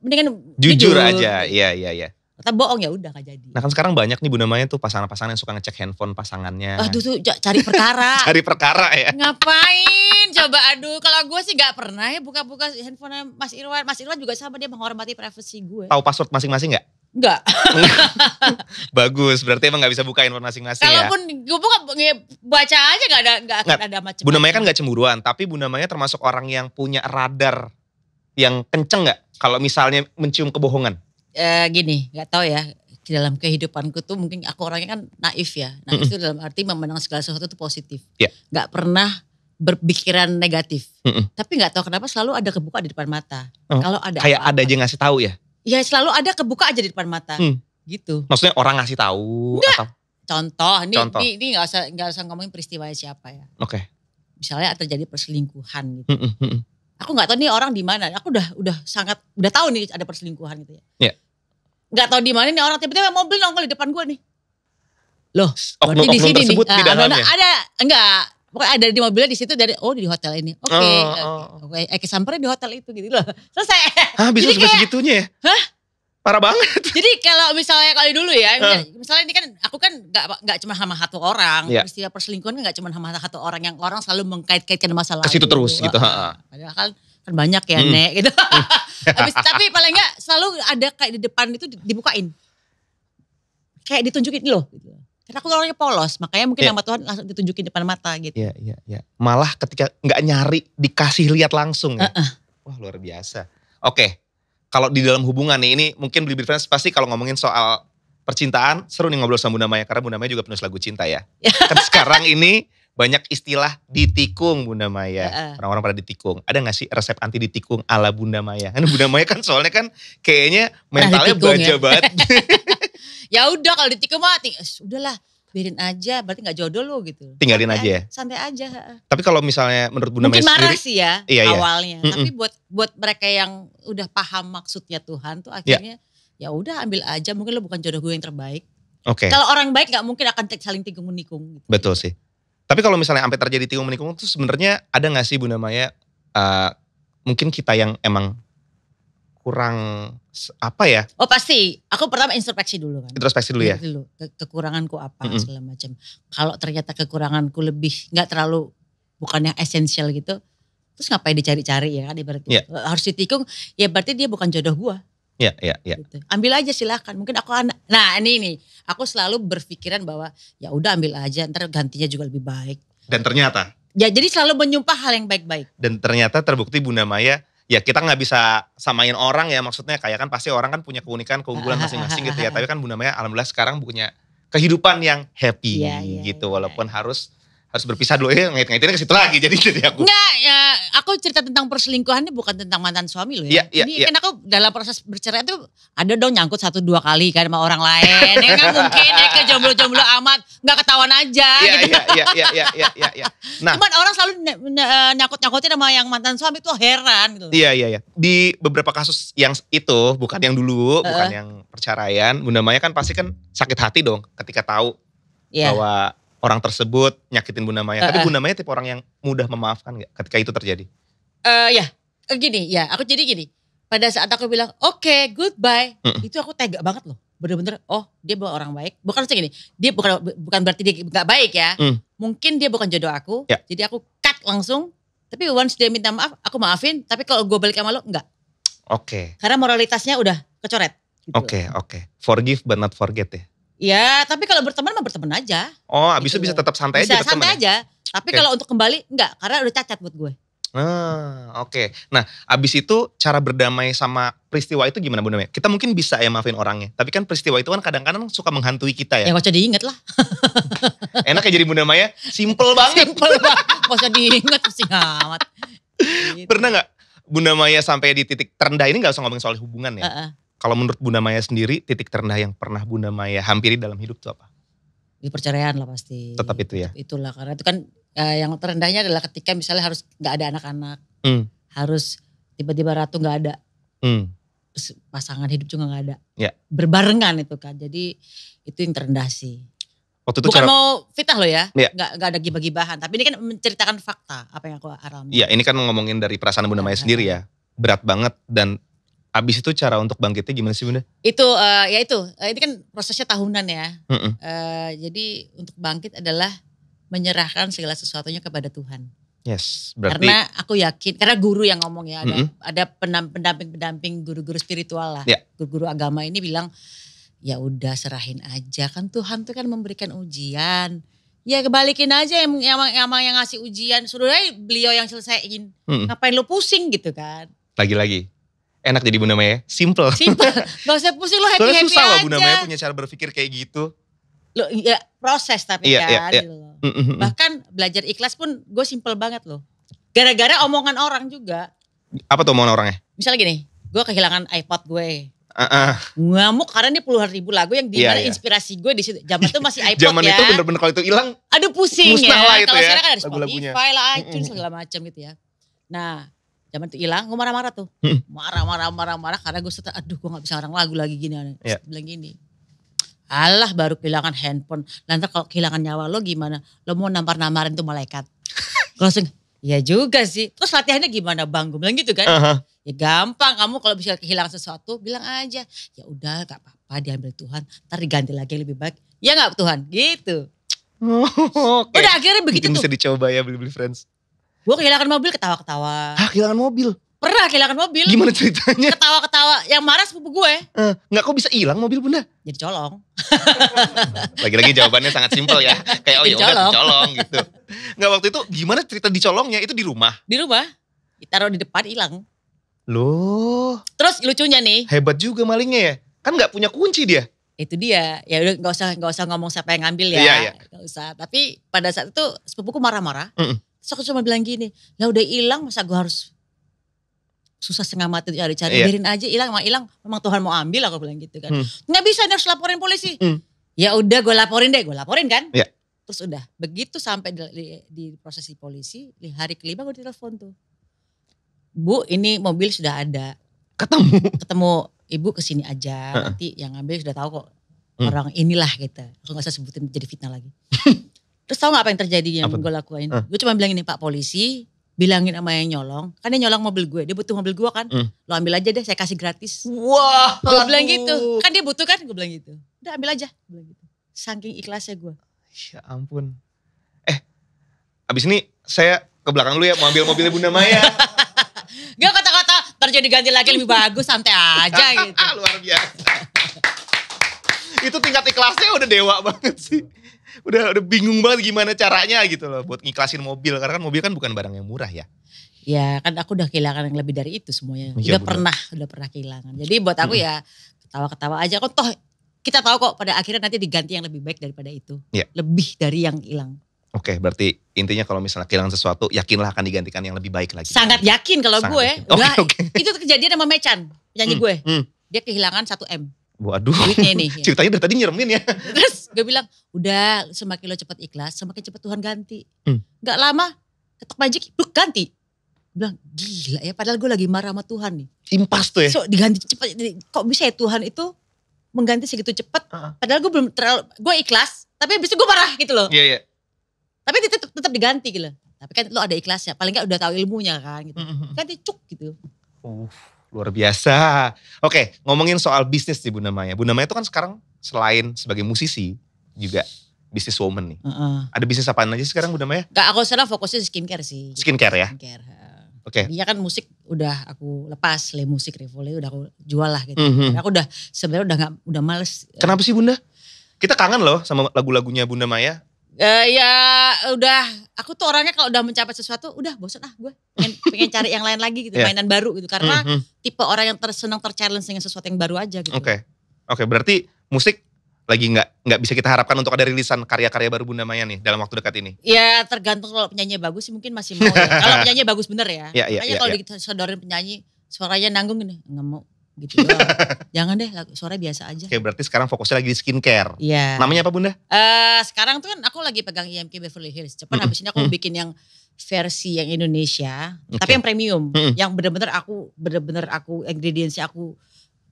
mendingan jujur, jujur. aja, iya iya iya. Kata bohong ya udah gak jadi. Nah kan sekarang banyak nih bu namanya tuh pasangan-pasangan yang suka ngecek handphone pasangannya. Aduh tuh cari perkara. (laughs) cari perkara ya. Ngapain coba aduh kalau gue sih gak pernah ya buka-buka handphone Mas Irwan. Mas Irwan juga sama dia menghormati privacy gue. Tahu password masing-masing gak? Enggak. (laughs) Bagus, berarti emang gak bisa buka handphone masing-masing ya? Kalaupun gue buka baca aja gak ada nggak akan ada macam. Bunda Maya kan gak cemburuan, tapi Bunda Maya termasuk orang yang punya radar yang kenceng gak? kalau misalnya mencium kebohongan? E, gini, gak tahu ya di dalam kehidupanku tuh mungkin aku orangnya kan naif ya. Naif mm -mm. itu dalam arti memandang segala sesuatu itu positif. Yeah. Gak pernah berpikiran negatif. Mm -mm. Tapi gak tahu kenapa selalu ada kebuka di depan mata. Oh, kalau ada kayak apa -apa. ada aja ngasih tahu ya? Ya selalu ada kebuka aja di depan mata. Mm. Gitu. Maksudnya orang ngasih tahu Enggak. atau? Contoh, ini Contoh. ini ini nggak usah nggak usah ngomongin peristiwa siapa ya. Oke. Okay. Misalnya terjadi perselingkuhan gitu. Mm -hmm. Aku nggak tahu nih orang di mana. Aku udah udah sangat udah tahu nih ada perselingkuhan gitu ya. Iya. Yeah. Nggak tahu di mana nih orang tiba-tiba mobil nongol di depan gue nih. Loh, oknum, berarti di sini nih. Di nah, ada, ada enggak Pokoknya ada di mobilnya di situ dari oh di hotel ini. Oke. Okay, oh, oh. Oke, okay. eh, di hotel itu gitu loh. Selesai. Hah, bisa sampai segitunya ya? Hah? parah banget. Jadi kalau misalnya kali dulu ya, uh. misalnya ini kan aku kan gak, nggak cuma sama satu orang, yeah. Iya. peristiwa perselingkuhan kan nggak cuma sama satu orang yang orang selalu mengkait-kaitkan masalah. Ke situ terus gitu. padahal kan, kan banyak ya hmm. nek gitu. Habis, (laughs) hmm. (laughs) tapi paling gak selalu ada kayak di depan itu dibukain, kayak ditunjukin loh. Gitu. Karena aku orangnya polos, makanya mungkin yeah. nama Tuhan langsung ditunjukin depan mata gitu. Iya yeah, iya yeah, iya. Yeah. Malah ketika gak nyari dikasih lihat langsung. Ya. Uh -uh. Wah luar biasa. Oke. Okay kalau di dalam hubungan nih ini mungkin Beli Friends pasti kalau ngomongin soal percintaan seru nih ngobrol sama Bunda Maya karena Bunda Maya juga penulis lagu cinta ya. (laughs) kan sekarang ini banyak istilah ditikung Bunda Maya. Orang-orang pada ditikung. Ada gak sih resep anti ditikung ala Bunda Maya? Kan Bunda Maya kan soalnya kan kayaknya mentalnya baja ya? banget. (laughs) ya udah kalau ditikung mah eh, udahlah biarin aja berarti gak jodoh lo gitu tinggalin santai aja ya santai aja tapi kalau misalnya menurut bunda mungkin marah sendiri, sih ya iya, iya. awalnya iya. tapi buat buat mereka yang udah paham maksudnya Tuhan tuh iya. akhirnya ya udah ambil aja mungkin lo bukan jodoh gue yang terbaik oke okay. kalau orang baik gak mungkin akan saling tikung menikung gitu. betul sih tapi kalau misalnya sampai terjadi tikung menikung tuh sebenarnya ada gak sih bunda Maya uh, mungkin kita yang emang kurang apa ya? Oh pasti, aku pertama introspeksi dulu kan. Introspeksi dulu ya. Dulu ke kekuranganku apa mm -hmm. segala macam. Kalau ternyata kekuranganku lebih nggak terlalu bukan yang esensial gitu, terus ngapain dicari-cari ya kan berarti yeah. Ya. harus ditikung ya berarti dia bukan jodoh gua. ya ya ya gitu. Ambil aja silahkan. Mungkin aku anak. Nah, ini nih, aku selalu berpikiran bahwa ya udah ambil aja, ntar gantinya juga lebih baik. Dan ternyata. Ya, jadi selalu menyumpah hal yang baik-baik. Dan ternyata terbukti Bunda Maya ya kita nggak bisa samain orang ya maksudnya kayak kan pasti orang kan punya keunikan keunggulan (laughs) masing-masing gitu ya tapi kan (laughs) Bunda Maya alhamdulillah sekarang punya kehidupan yang happy ya, ya, gitu iya, walaupun iya. harus harus berpisah dulu ya ngait-ngaitinnya ke situ lagi jadi (laughs) jadi aku Enggak ya aku cerita tentang perselingkuhan ini bukan tentang mantan suami loh ya. Ya, ya ini ya. kan aku dalam proses bercerai itu ada dong nyangkut satu dua kali kan sama orang lain ya kan mungkin ya ke jomblo-jomblo amat nggak ketahuan aja ya, gitu. Iya, iya iya iya iya iya iya. Nah, cuman orang selalu eh, nyangkut-nyangkutin sama yang mantan suami itu heran gitu. Iya iya iya. Di beberapa kasus yang itu bukan yang dulu, uh. bukan yang perceraian, Bunda Maya kan pasti kan sakit hati dong ketika tahu yeah. bahwa orang tersebut nyakitin Bunda Maya. Uh, Tapi Bunda Maya tipe orang yang mudah memaafkan gak ketika itu terjadi? Eh uh, ya, eh, gini ya, aku jadi gini. Pada saat aku bilang oke okay, goodbye, mm. itu aku tega banget loh. Bener-bener oh dia bukan orang baik. Bukan maksudnya gini, dia bukan bukan berarti dia gak baik ya. Mm. Mungkin dia bukan jodoh aku. Yeah. Jadi aku cut langsung. Tapi once dia minta maaf, aku maafin. Tapi kalau gue balik sama lo enggak. Oke. Okay. Karena moralitasnya udah kecoret. Oke, gitu. oke. Okay, okay. Forgive but not forget ya. Ya, tapi kalau berteman mah berteman aja. Oh, abis gitu. itu bisa tetap santai bisa aja. Bisa santai ya? aja. Tapi okay. kalau untuk kembali enggak, karena udah cacat buat gue. Ah, oke. Okay. Nah, abis itu cara berdamai sama peristiwa itu gimana Bunda Kita mungkin bisa ya maafin orangnya, tapi kan peristiwa itu kan kadang-kadang suka menghantui kita ya. Ya gak usah ingat lah. (laughs) Enak ya jadi Bunda Maya, simple (laughs) banget. Simple banget, gak usah diingat sih amat. (laughs) Pernah gak Bunda Maya sampai di titik terendah ini gak usah ngomongin soal hubungan ya? Uh -uh. Kalau menurut Bunda Maya sendiri, titik terendah yang pernah Bunda Maya hampiri dalam hidup itu apa? Di perceraian lah pasti. Tetap itu ya? Itulah, karena itu kan eh, yang terendahnya adalah ketika misalnya harus nggak ada anak-anak. hmm. Harus tiba-tiba ratu nggak ada. hmm. Pasangan hidup juga nggak ada. ya. Berbarengan itu kan, jadi itu yang terendah sih. Waktu itu Bukan cara... mau fitnah loh ya, ya. Gak, gak ada gibah-gibahan. Tapi ini kan menceritakan fakta apa yang aku alami. Iya ini kan ngomongin dari perasaan Bunda iya, Maya sendiri iya. ya. Berat banget dan Abis itu cara untuk bangkitnya gimana sih Bunda? Itu uh, ya itu, uh, ini kan prosesnya tahunan ya. Mm -mm. Uh, jadi untuk bangkit adalah menyerahkan segala sesuatunya kepada Tuhan. Yes, berarti. Karena aku yakin, karena guru yang ngomong ya, ada, mm -hmm. ada pendamping-pendamping guru-guru spiritual lah, ya. guru-guru yeah. agama ini bilang, ya udah serahin aja kan Tuhan tuh kan memberikan ujian, ya kebalikin aja yang yang, yang, yang ngasih ujian, suruh sudah beliau yang selesaiin, mm -hmm. ngapain lu pusing gitu kan? Lagi-lagi enak jadi Bunda Maya. Simple. Simple. (laughs) Gak usah pusing lo happy Soalnya susah lah loh Maya punya cara berpikir kayak gitu. Lo ya proses tapi iya, kan. Iya, iya. Gitu Bahkan belajar ikhlas pun gue simple banget loh. Gara-gara omongan orang juga. Apa tuh omongan orangnya? Misalnya gini, gue kehilangan iPod gue. Uh-uh. Ngamuk karena ini puluhan ribu lagu yang iya, dimana yeah, yeah. inspirasi gue di situ. Zaman itu masih (laughs) iPod Zaman ya. Zaman itu bener-bener kalau itu hilang. Aduh pusing ya. Kalau ya. sekarang kan ada Spotify lah, iTunes segala macam gitu ya. Nah zaman itu hilang, gue marah-marah tuh. Hmm. Marah-marah, marah-marah karena gue setelah, aduh gue gak bisa orang lagu lagi gini. Yeah. Iya. Bilang gini, Allah baru kehilangan handphone. nanti kalau kehilangan nyawa lo gimana? Lo mau nampar-namparin tuh malaikat. (laughs) gue langsung, iya juga sih. Terus latihannya gimana bang? Gue bilang gitu kan. Uh-huh. Ya gampang, kamu kalau bisa kehilangan sesuatu bilang aja. Ya udah gak apa-apa diambil Tuhan, ntar diganti lagi lebih baik. Ya gak Tuhan, gitu. (laughs) Oh, okay. Udah akhirnya begitu Mungkin tuh. bisa dicoba ya beli-beli friends. Gue kehilangan mobil ketawa-ketawa. Hah kehilangan mobil? Pernah kehilangan mobil. Gimana ceritanya? Ketawa-ketawa. Yang marah sepupu gue. Uh, eh, enggak kok bisa hilang mobil bunda? Jadi colong. Lagi-lagi jawabannya sangat simpel ya. Kayak oh ya colong. colong gitu. Enggak waktu itu gimana cerita di colongnya Itu di rumah? Di rumah. Ditaruh di depan hilang. Loh. Terus lucunya nih. Hebat juga malingnya ya. Kan gak punya kunci dia. Itu dia. Ya udah gak usah gak usah ngomong siapa yang ngambil ya. Iya, iya. Gak usah. Tapi pada saat itu sepupuku marah-marah. Mm -mm Terus aku cuma bilang gini, lah udah hilang masa gue harus susah setengah mati cari-cari. Iya. Biarin aja hilang, emang hilang. Memang Tuhan mau ambil aku bilang gitu kan. Hmm. Nggak bisa nih harus laporin polisi. Hmm. Ya udah gue laporin deh, gue laporin kan. Yeah. Terus udah, begitu sampai di, di, di prosesi polisi, di hari kelima gue ditelepon tuh. Bu ini mobil sudah ada. Ketemu? Ketemu, ibu kesini aja. Nanti yang ngambil sudah tahu kok hmm. orang inilah gitu. Aku gak usah sebutin jadi fitnah lagi. (laughs) Terus tau gak apa yang terjadi yang gue lakuin? Uh. Gue cuma bilang ini pak polisi, bilangin sama yang nyolong. Kan dia nyolong mobil gue, dia butuh mobil gue kan. Mm. Lo ambil aja deh, saya kasih gratis. Wah. Wow. Gue bilang gitu. Kan dia butuh kan, gue bilang gitu. Udah ambil aja. bilang gitu. Saking ikhlasnya gue. Ya ampun. Eh, abis ini saya ke belakang dulu ya, mau ambil mobilnya Bunda Maya. (laughs) Gak kata-kata, terjadi ganti lagi lebih bagus, santai aja (laughs) gitu. Luar biasa. Itu tingkat ikhlasnya udah dewa banget sih udah udah bingung banget gimana caranya gitu loh buat ngiklasin mobil karena kan mobil kan bukan barang yang murah ya. Ya kan aku udah kehilangan yang lebih dari itu semuanya. Ya, udah bener. pernah, udah pernah kehilangan. Jadi buat aku hmm. ya ketawa-ketawa aja kok toh kita tahu kok pada akhirnya nanti diganti yang lebih baik daripada itu. Ya. Lebih dari yang hilang. Oke, berarti intinya kalau misalnya kehilangan sesuatu, yakinlah akan digantikan yang lebih baik lagi. Sangat yakin kalau gue. Yakin. Okay, (laughs) okay. Itu kejadian sama mechan penyanyi hmm, gue. Hmm. Dia kehilangan 1 M. Waduh, duitnya nih. (laughs) Ya. Ceritanya dari tadi nyeremin ya. Terus gue bilang, udah semakin lo cepat ikhlas, semakin cepat Tuhan ganti. Hmm. Gak lama, ketok magic, lu ganti. Bilang, gila ya padahal gue lagi marah sama Tuhan nih. Impas tuh ya. So diganti cepat, kok bisa ya Tuhan itu mengganti segitu cepat. Uh -huh. Padahal gue belum terlalu, gue ikhlas, tapi abis itu gue marah gitu loh. Iya, yeah, iya. Yeah. Tapi tetap, tetap diganti gitu loh. Tapi kan lo ada ikhlasnya, paling gak udah tahu ilmunya kan gitu. Mm -hmm. Ganti cuk gitu. Uh. Luar biasa. Oke, ngomongin soal bisnis sih Bunda Maya. Bunda Maya itu kan sekarang selain sebagai musisi juga bisnis woman nih. Uh -uh. Ada bisnis apaan aja sekarang Bunda Maya? Gak, aku sekarang fokusnya skincare sih. Skincare ya? Skincare. Oke. Okay. Dia kan musik udah aku lepas, le musik Revole udah aku jual lah gitu. Mm -hmm. Aku udah sebenarnya udah nggak udah males. Eh. Kenapa sih Bunda? Kita kangen loh sama lagu-lagunya Bunda Maya. Uh, ya udah aku tuh orangnya kalau udah mencapai sesuatu udah bosan ah gue pengen, pengen cari yang lain lagi gitu yeah. mainan baru gitu karena mm -hmm. tipe orang yang tersenang terchallenge dengan sesuatu yang baru aja gitu. Oke. Okay. Oke, okay, berarti musik lagi nggak nggak bisa kita harapkan untuk ada rilisan karya-karya baru Bunda Maya nih dalam waktu dekat ini? Ya tergantung kalau penyanyi bagus sih mungkin masih mau ya. (laughs) kalau penyanyi bagus bener ya. Yeah, yeah, Makanya yeah, kalau ya. disodorin penyanyi suaranya nanggung gini, nggak mau gitu doang. (laughs) Jangan deh sore biasa aja. Oke berarti sekarang fokusnya lagi di skincare. Iya. Namanya apa bunda? Uh, sekarang tuh kan aku lagi pegang IMK e Beverly Hills. Cepat mm -hmm. habis ini aku mm -hmm. bikin yang versi yang Indonesia. Okay. Tapi yang premium. Mm -hmm. Yang bener-bener aku, bener-bener aku ingredientsnya aku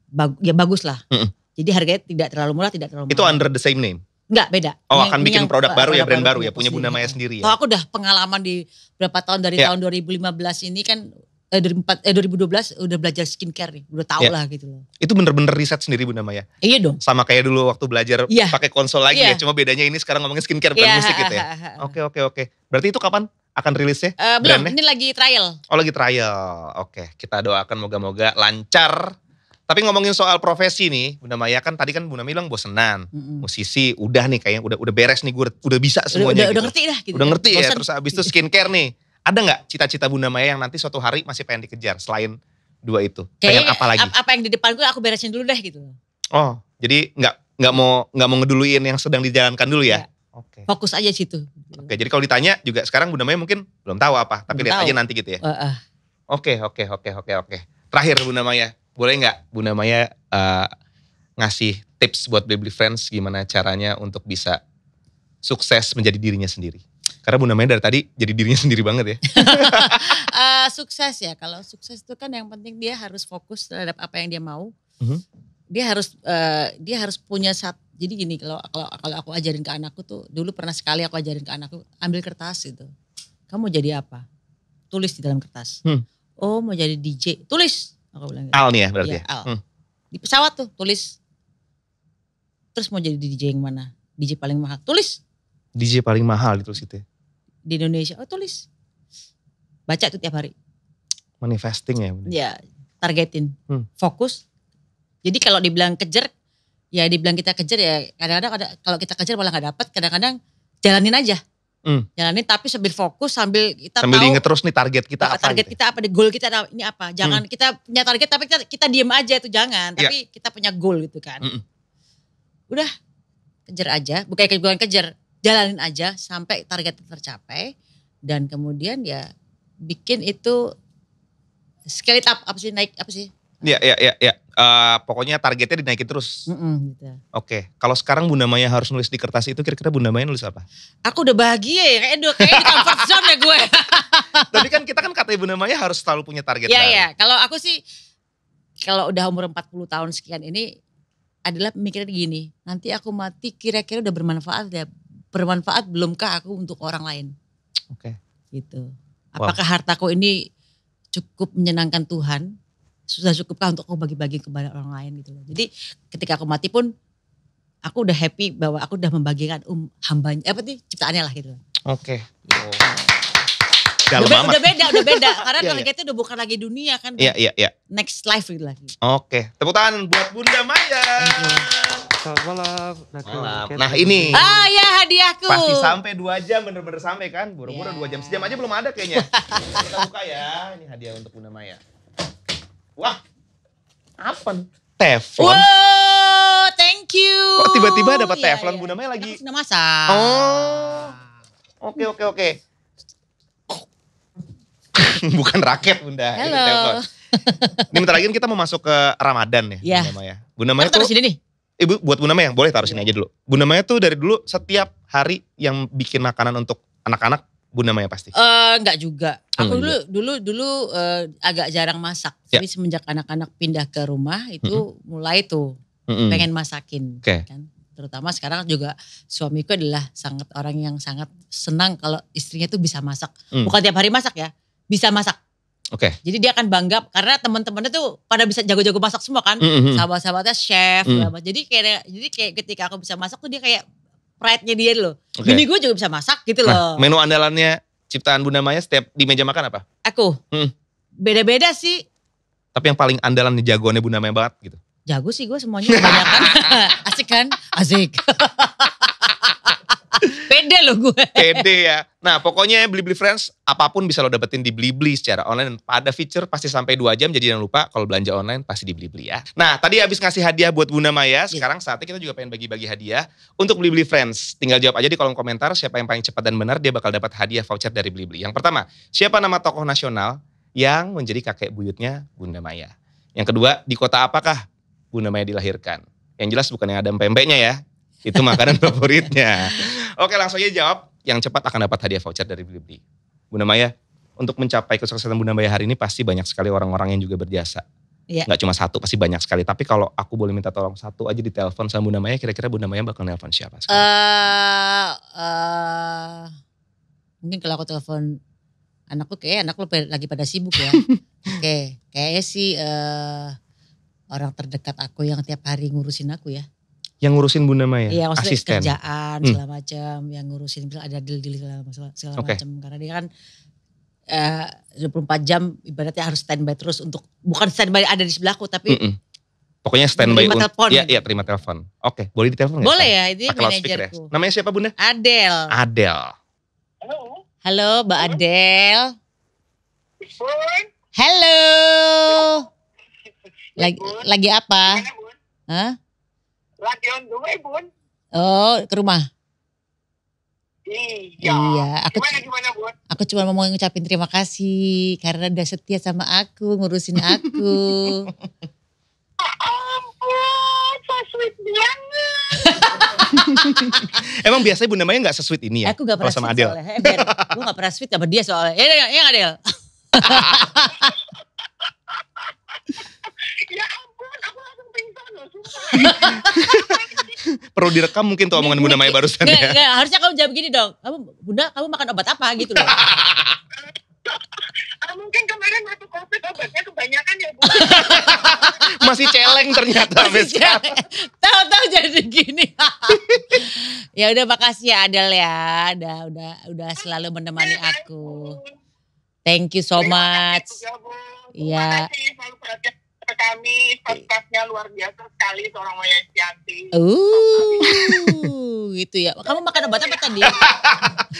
bag, ya bagus lah. Mm -hmm. Jadi harganya tidak terlalu murah, tidak terlalu murah. Itu under the same name? Enggak, beda. Oh, yang, akan bikin produk baru ya, brand baru, baru ya, punya Bunda Maya sendiri ya. Oh, aku udah pengalaman di berapa tahun dari yeah. tahun 2015 ini kan eh, dari empat eh 2012 udah belajar skincare nih, udah tau yeah. lah gitu loh. Itu bener-bener riset sendiri Bunda Maya. Iya dong. Sama kayak dulu waktu belajar yeah. pakai konsol lagi yeah. ya, cuma bedanya ini sekarang ngomongin skincare bukan yeah. musik gitu ya. Oke oke oke. Berarti itu kapan akan rilisnya? Uh, belum, Brandnya? ini lagi trial. Oh lagi trial. Oke, kita doakan moga-moga lancar. Tapi ngomongin soal profesi nih, Bunda Maya kan tadi kan Bunda Maya bilang bosenan, mm-hmm. musisi udah nih kayaknya udah udah beres nih gue udah bisa semuanya. Udah, udah, gitu. udah ngerti dah. Gitu udah ya. ngerti ya. Terus abis itu skincare nih ada nggak cita-cita Bunda Maya yang nanti suatu hari masih pengen dikejar selain dua itu? Kayak pengen apa lagi? Apa yang di depanku aku beresin dulu deh gitu. Oh, jadi nggak nggak mau nggak mau ngeduluin yang sedang dijalankan dulu ya? ya. Oke. Okay. Fokus aja situ. Oke, jadi kalau ditanya juga sekarang Bunda Maya mungkin belum tahu apa, tapi lihat aja nanti gitu ya. Oke, oke, oke, oke, oke. Terakhir Bunda Maya, boleh nggak Bunda Maya uh, ngasih tips buat Baby Friends gimana caranya untuk bisa sukses menjadi dirinya sendiri? Karena Bunda Maya dari tadi jadi dirinya (laughs) sendiri banget ya. uh, (laughs) sukses ya, kalau sukses itu kan yang penting dia harus fokus terhadap apa yang dia mau. Mm -hmm. Dia harus uh, dia harus punya satu jadi gini kalau kalau kalau aku ajarin ke anakku tuh dulu pernah sekali aku ajarin ke anakku ambil kertas gitu. Kamu jadi apa? Tulis di dalam kertas. Hmm. Oh mau jadi DJ, tulis. Aku bilang. Gitu. Al nih ya berarti. Iya, ya, al. Hmm. Di pesawat tuh tulis. Terus mau jadi DJ yang mana? DJ paling mahal, tulis. DJ paling mahal ditulis gitu ya? di Indonesia. Oh tulis, baca tuh tiap hari. Manifesting ya? Ya, targetin, hmm. fokus. Jadi kalau dibilang kejar, ya dibilang kita kejar ya kadang-kadang kalau kita kejar malah gak dapet, kadang-kadang jalanin aja. Hmm. Jalanin tapi sambil fokus sambil kita sambil tahu, inget terus nih target kita apa target gitu. kita apa di goal kita ini apa jangan hmm. kita punya target tapi kita kita diem aja itu jangan iya. tapi yeah. kita punya goal gitu kan hmm. udah kejar aja bukan bukan kejar jalanin aja sampai target tercapai dan kemudian ya bikin itu scale it up apa sih naik apa sih? Iya iya iya iya. Uh, pokoknya targetnya dinaikin terus. Mm -mm, gitu. Oke, okay. kalau sekarang Bunda Maya harus nulis di kertas itu kira-kira Bunda Maya nulis apa? Aku udah bahagia ya, kayaknya udah kayak di comfort zone ya gue. (laughs) Tapi kan kita kan kata Bunda Maya harus selalu punya target. Iya iya, kalau aku sih kalau udah umur 40 tahun sekian ini adalah mikirnya gini, nanti aku mati kira-kira udah bermanfaat ya bermanfaat belumkah aku untuk orang lain. Oke. Okay. Gitu. Apakah wow. hartaku ini cukup menyenangkan Tuhan? Sudah cukupkah untuk aku bagi-bagi kepada orang lain gitu loh. Jadi ketika aku mati pun aku udah happy bahwa aku udah membagikan um hambanya apa sih ciptaannya lah gitu. Oke. Okay. Wow. udah, udah beda, udah beda. Karena yeah, targetnya yeah. udah bukan lagi dunia kan. Iya, yeah, iya, yeah, iya. Yeah. Next life gitu lagi. Oke. Okay. Tepuk tangan buat Bunda Maya. Thank you. Selamat malam. Nah, malam. nah ini. Ah ya hadiahku. Pasti sampai dua jam bener-bener sampai kan. Buru-buru yeah. dua jam sejam aja belum ada kayaknya. (laughs) Kita buka ya. Ini hadiah untuk Bunda Maya. Wah. Apa? Teflon. Wow, thank you. Kok tiba-tiba dapat yeah, Teflon yeah. Bunda Maya lagi? Sudah masak. Oh. Oke okay, oke okay, oke. Okay. (laughs) Bukan raket Bunda. Halo. Ini, Ini bentar lagi kan kita mau masuk ke Ramadan ya, ya. Bunda Maya. Bunda Maya tuh... sini nih ibu eh, buat Bunama yang boleh taruh sini iya. aja dulu. Bunamanya tuh dari dulu setiap hari yang bikin makanan untuk anak-anak Bunda Maya pasti? Uh, eh, enggak juga. Aku hmm. dulu, dulu dulu uh, agak jarang masak. Yeah. Tapi semenjak anak-anak pindah ke rumah itu -hmm. mulai tuh -hmm. pengen masakin okay. kan. Terutama sekarang juga suamiku adalah sangat orang yang sangat senang kalau istrinya tuh bisa masak. Mm. Bukan tiap hari masak ya, bisa masak. Oke. Okay. Jadi dia akan bangga karena teman-temannya tuh pada bisa jago-jago masak semua kan. Mm -hmm. Sahabat-sahabatnya chef, mm. jadi kayak jadi kayak ketika aku bisa masak tuh dia kayak pride-nya dia loh. Okay. Bini gue juga bisa masak gitu nah, loh. Menu andalannya ciptaan Bunda Maya setiap di meja makan apa? Aku. Hmm. Beda-beda sih. Tapi yang paling andalan di jagoannya Bunda Maya banget gitu. Jago sih gue semuanya kebanyakan. (laughs) (laughs) Asik kan? Asik. (laughs) Pede loh gue. Pede ya. Nah pokoknya Blibli Friends apapun bisa lo dapetin di Blibli secara online. pada feature pasti sampai 2 jam. Jadi jangan lupa kalau belanja online pasti di Blibli ya. Nah tadi habis ngasih hadiah buat Bunda Maya. Iya. Sekarang saatnya kita juga pengen bagi-bagi hadiah untuk Blibli Friends. Tinggal jawab aja di kolom komentar siapa yang paling cepat dan benar dia bakal dapat hadiah voucher dari Blibli. Yang pertama siapa nama tokoh nasional yang menjadi kakek buyutnya Bunda Maya. Yang kedua di kota apakah Bunda Maya dilahirkan. Yang jelas bukan yang ada pempeknya ya. Itu makanan (laughs) favoritnya. Oke langsung aja jawab. Yang cepat akan dapat hadiah voucher dari Blibli. Bunda Maya, untuk mencapai kesuksesan Bunda Maya hari ini pasti banyak sekali orang-orang yang juga berjasa. Iya. Gak cuma satu, pasti banyak sekali. Tapi kalau aku boleh minta tolong satu aja di telepon sama Bunda Maya, kira-kira Bunda Maya bakal nelpon siapa sekarang? Uh, uh, mungkin kalau aku telepon anakku kayak anak lu lagi pada sibuk ya. (laughs) Oke, okay. kayaknya sih uh, orang terdekat aku yang tiap hari ngurusin aku ya yang ngurusin Bunda Maya? Iya, asisten kerjaan hmm. segala macam, yang ngurusin ada deal-deal segala, segala okay. macam karena dia kan eh, uh, 24 jam ibaratnya harus standby terus untuk bukan standby ada di sebelahku tapi mm -mm. Pokoknya standby terima telepon. Iya, iya terima telepon. Oke, boleh ditelepon Boleh ya, ini, ya. manajerku. Ya. Namanya siapa Bunda? Adel. Adel. Halo. Halo, Mbak Adel. Halo. Lagi lagi apa? Hah? lagi on the way bun. Oh ke rumah? Iya. iya. Aku gimana gimana bun? Aku cuma mau ngucapin terima kasih karena udah setia sama aku ngurusin (laughs) aku. Ya ampun, so sweet banget. (laughs) Emang biasanya Bunda Maya gak sesweet ini ya? Aku gak pernah sama Adel. Soalnya, eh, gue gak pernah sweet sama dia soalnya. Iya, iya, iya Adel. (laughs) (laughs) Perlu direkam mungkin tuh omongan Bunda Maya barusan gak, ya. Gak, harusnya kamu jawab gini dong. Kamu Bunda, kamu makan obat apa gitu loh. (laughs) Ah, mungkin kemarin waktu covid obatnya kebanyakan ya bu (laughs) masih celeng ternyata masih celeng tahu-tahu jadi gini ya udah makasih ya Adel ya udah udah udah selalu menemani aku thank you so much ya iya ke kami podcastnya luar biasa sekali seorang Maya Cianti uh gitu ya kamu makan obat apa tadi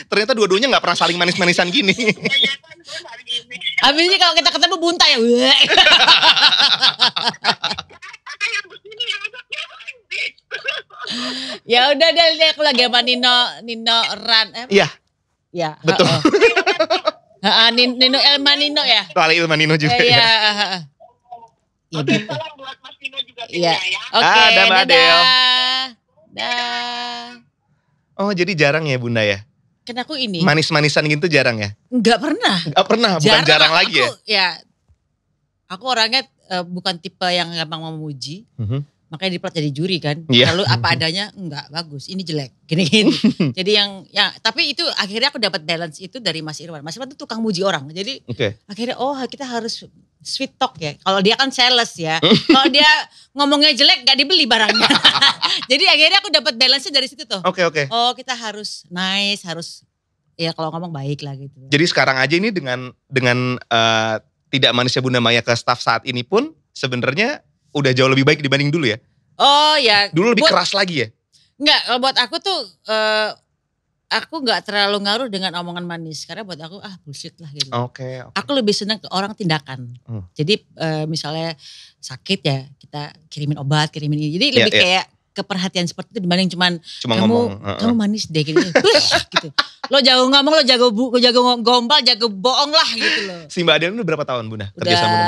ternyata dua-duanya gak pernah saling manis-manisan gini Abis kalau kita ketemu bunta ya. ya udah deh, deh aku lagi sama Nino Nino Ran. Iya. iya, ya. Betul. Oh, oh. Nino Elma Nino ya. Soal Elma Nino juga. Eh, iya. Ya. Iya. ya Oke, gitu. salam buat Mas Nino juga ya. ya. Oke, okay, ah, dadah. Dadah. Oh, jadi jarang ya Bunda ya? Kan aku ini. Manis-manisan gitu jarang ya? Enggak pernah. Enggak pernah, bukan jarang, jarang lagi aku, ya? Ya, aku orangnya uh, bukan tipe yang gampang memuji. Mm -hmm. Makanya di jadi juri kan. Yeah. Lalu apa mhm. adanya, enggak bagus, ini jelek, gini-gini. (laughs) jadi yang, ya tapi itu akhirnya aku dapat balance itu dari Mas Irwan. Mas Irwan itu tukang muji orang. Jadi okay. akhirnya oh kita harus sweet talk ya. Kalau dia kan sales ya. Hmm. (laughs) Kalau dia ngomongnya jelek gak dibeli barangnya. (laughs) Jadi akhirnya aku dapat balance dari situ tuh. Oke okay, oke. Okay. Oh kita harus nice, harus ya kalau ngomong baik lah gitu. Jadi sekarang aja ini dengan dengan uh, tidak manisnya Bunda Maya ke staff saat ini pun sebenarnya udah jauh lebih baik dibanding dulu ya. Oh ya. Dulu lebih buat, keras lagi ya. Enggak, buat aku tuh uh, aku nggak terlalu ngaruh dengan omongan manis karena buat aku ah bullshit lah gitu. Oke. Okay, okay. Aku lebih senang ke orang tindakan. Hmm. Jadi e, misalnya sakit ya kita kirimin obat, kirimin ini. Jadi yeah, lebih yeah. kayak keperhatian seperti itu dibanding cuman Cuma kamu ngomong, uh -uh. kamu manis deh gitu. (laughs) gitu. Lo jago ngomong, lo jago bu, lo jago gombal, jago bohong lah gitu loh. Si Mbak Adel udah berapa tahun Bunda Udah sama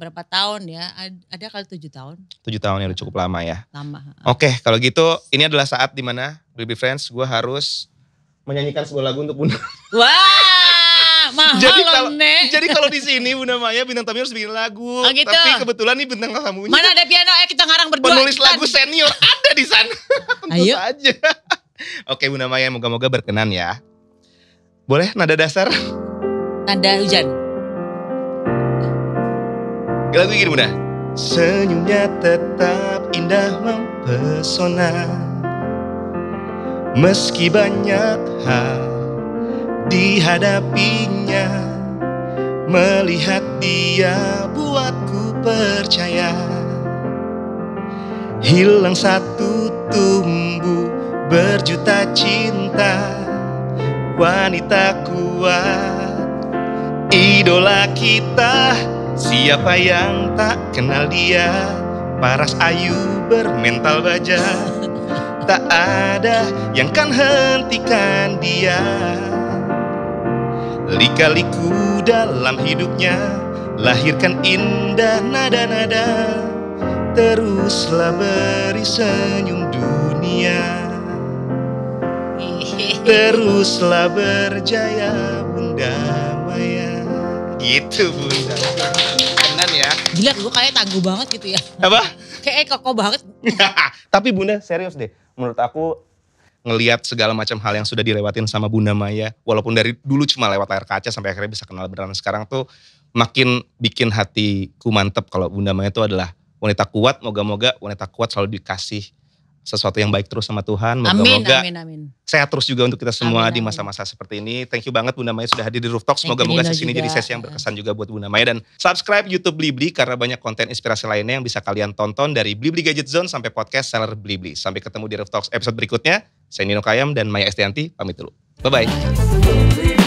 berapa tahun ya? Ada kali tujuh tahun. Tujuh tahun ya udah cukup lama ya. Lama. Oke, okay, kalau gitu ini adalah saat dimana Baby Friends gue harus menyanyikan sebuah lagu untuk Bunda. Wah, mahal jadi kalau Nek. jadi kalau di sini Bunda Maya bintang tamu harus bikin lagu. Oh, gitu. Tapi kebetulan nih bintang tamunya. Mana ada piano? Eh kita ngarang berdua. Penulis kita. lagu senior ada di sana. (laughs) Tentu Ayo. saja. Oke Bunda Maya, moga-moga berkenan ya. Boleh nada dasar? Nada hujan. Lagu gini Bunda. Senyumnya tetap indah mempesona. Meski banyak hal dihadapinya Melihat dia buatku percaya Hilang satu tumbuh berjuta cinta Wanita kuat Idola kita Siapa yang tak kenal dia Paras ayu bermental baja tak ada yang kan hentikan dia Lika-liku dalam hidupnya Lahirkan indah nada-nada Teruslah beri senyum dunia (laughs) Teruslah berjaya Bunda Maya Gitu Bunda Benar ya Gila gue kayak tangguh banget gitu ya Apa? (laughs) Kayak kokoh banget (laughs) Tapi Bunda serius deh menurut aku ngeliat segala macam hal yang sudah dilewatin sama Bunda Maya walaupun dari dulu cuma lewat layar kaca sampai akhirnya bisa kenal beneran sekarang tuh makin bikin hatiku mantep kalau Bunda Maya itu adalah wanita kuat moga-moga wanita kuat selalu dikasih sesuatu yang baik terus sama Tuhan. Moga -moga amin, amin, Sehat terus juga untuk kita semua amin, di masa-masa seperti ini. Thank you banget Bunda Maya sudah hadir di Rooftop. Semoga-moga sesi ini jadi sesi yang berkesan juga buat Bunda Maya. Dan subscribe YouTube Blibli karena banyak konten inspirasi lainnya yang bisa kalian tonton dari Blibli Gadget Zone sampai podcast seller Blibli. Sampai ketemu di Rooftop episode berikutnya. Saya Nino Kayam dan Maya Estianti pamit dulu. Bye-bye.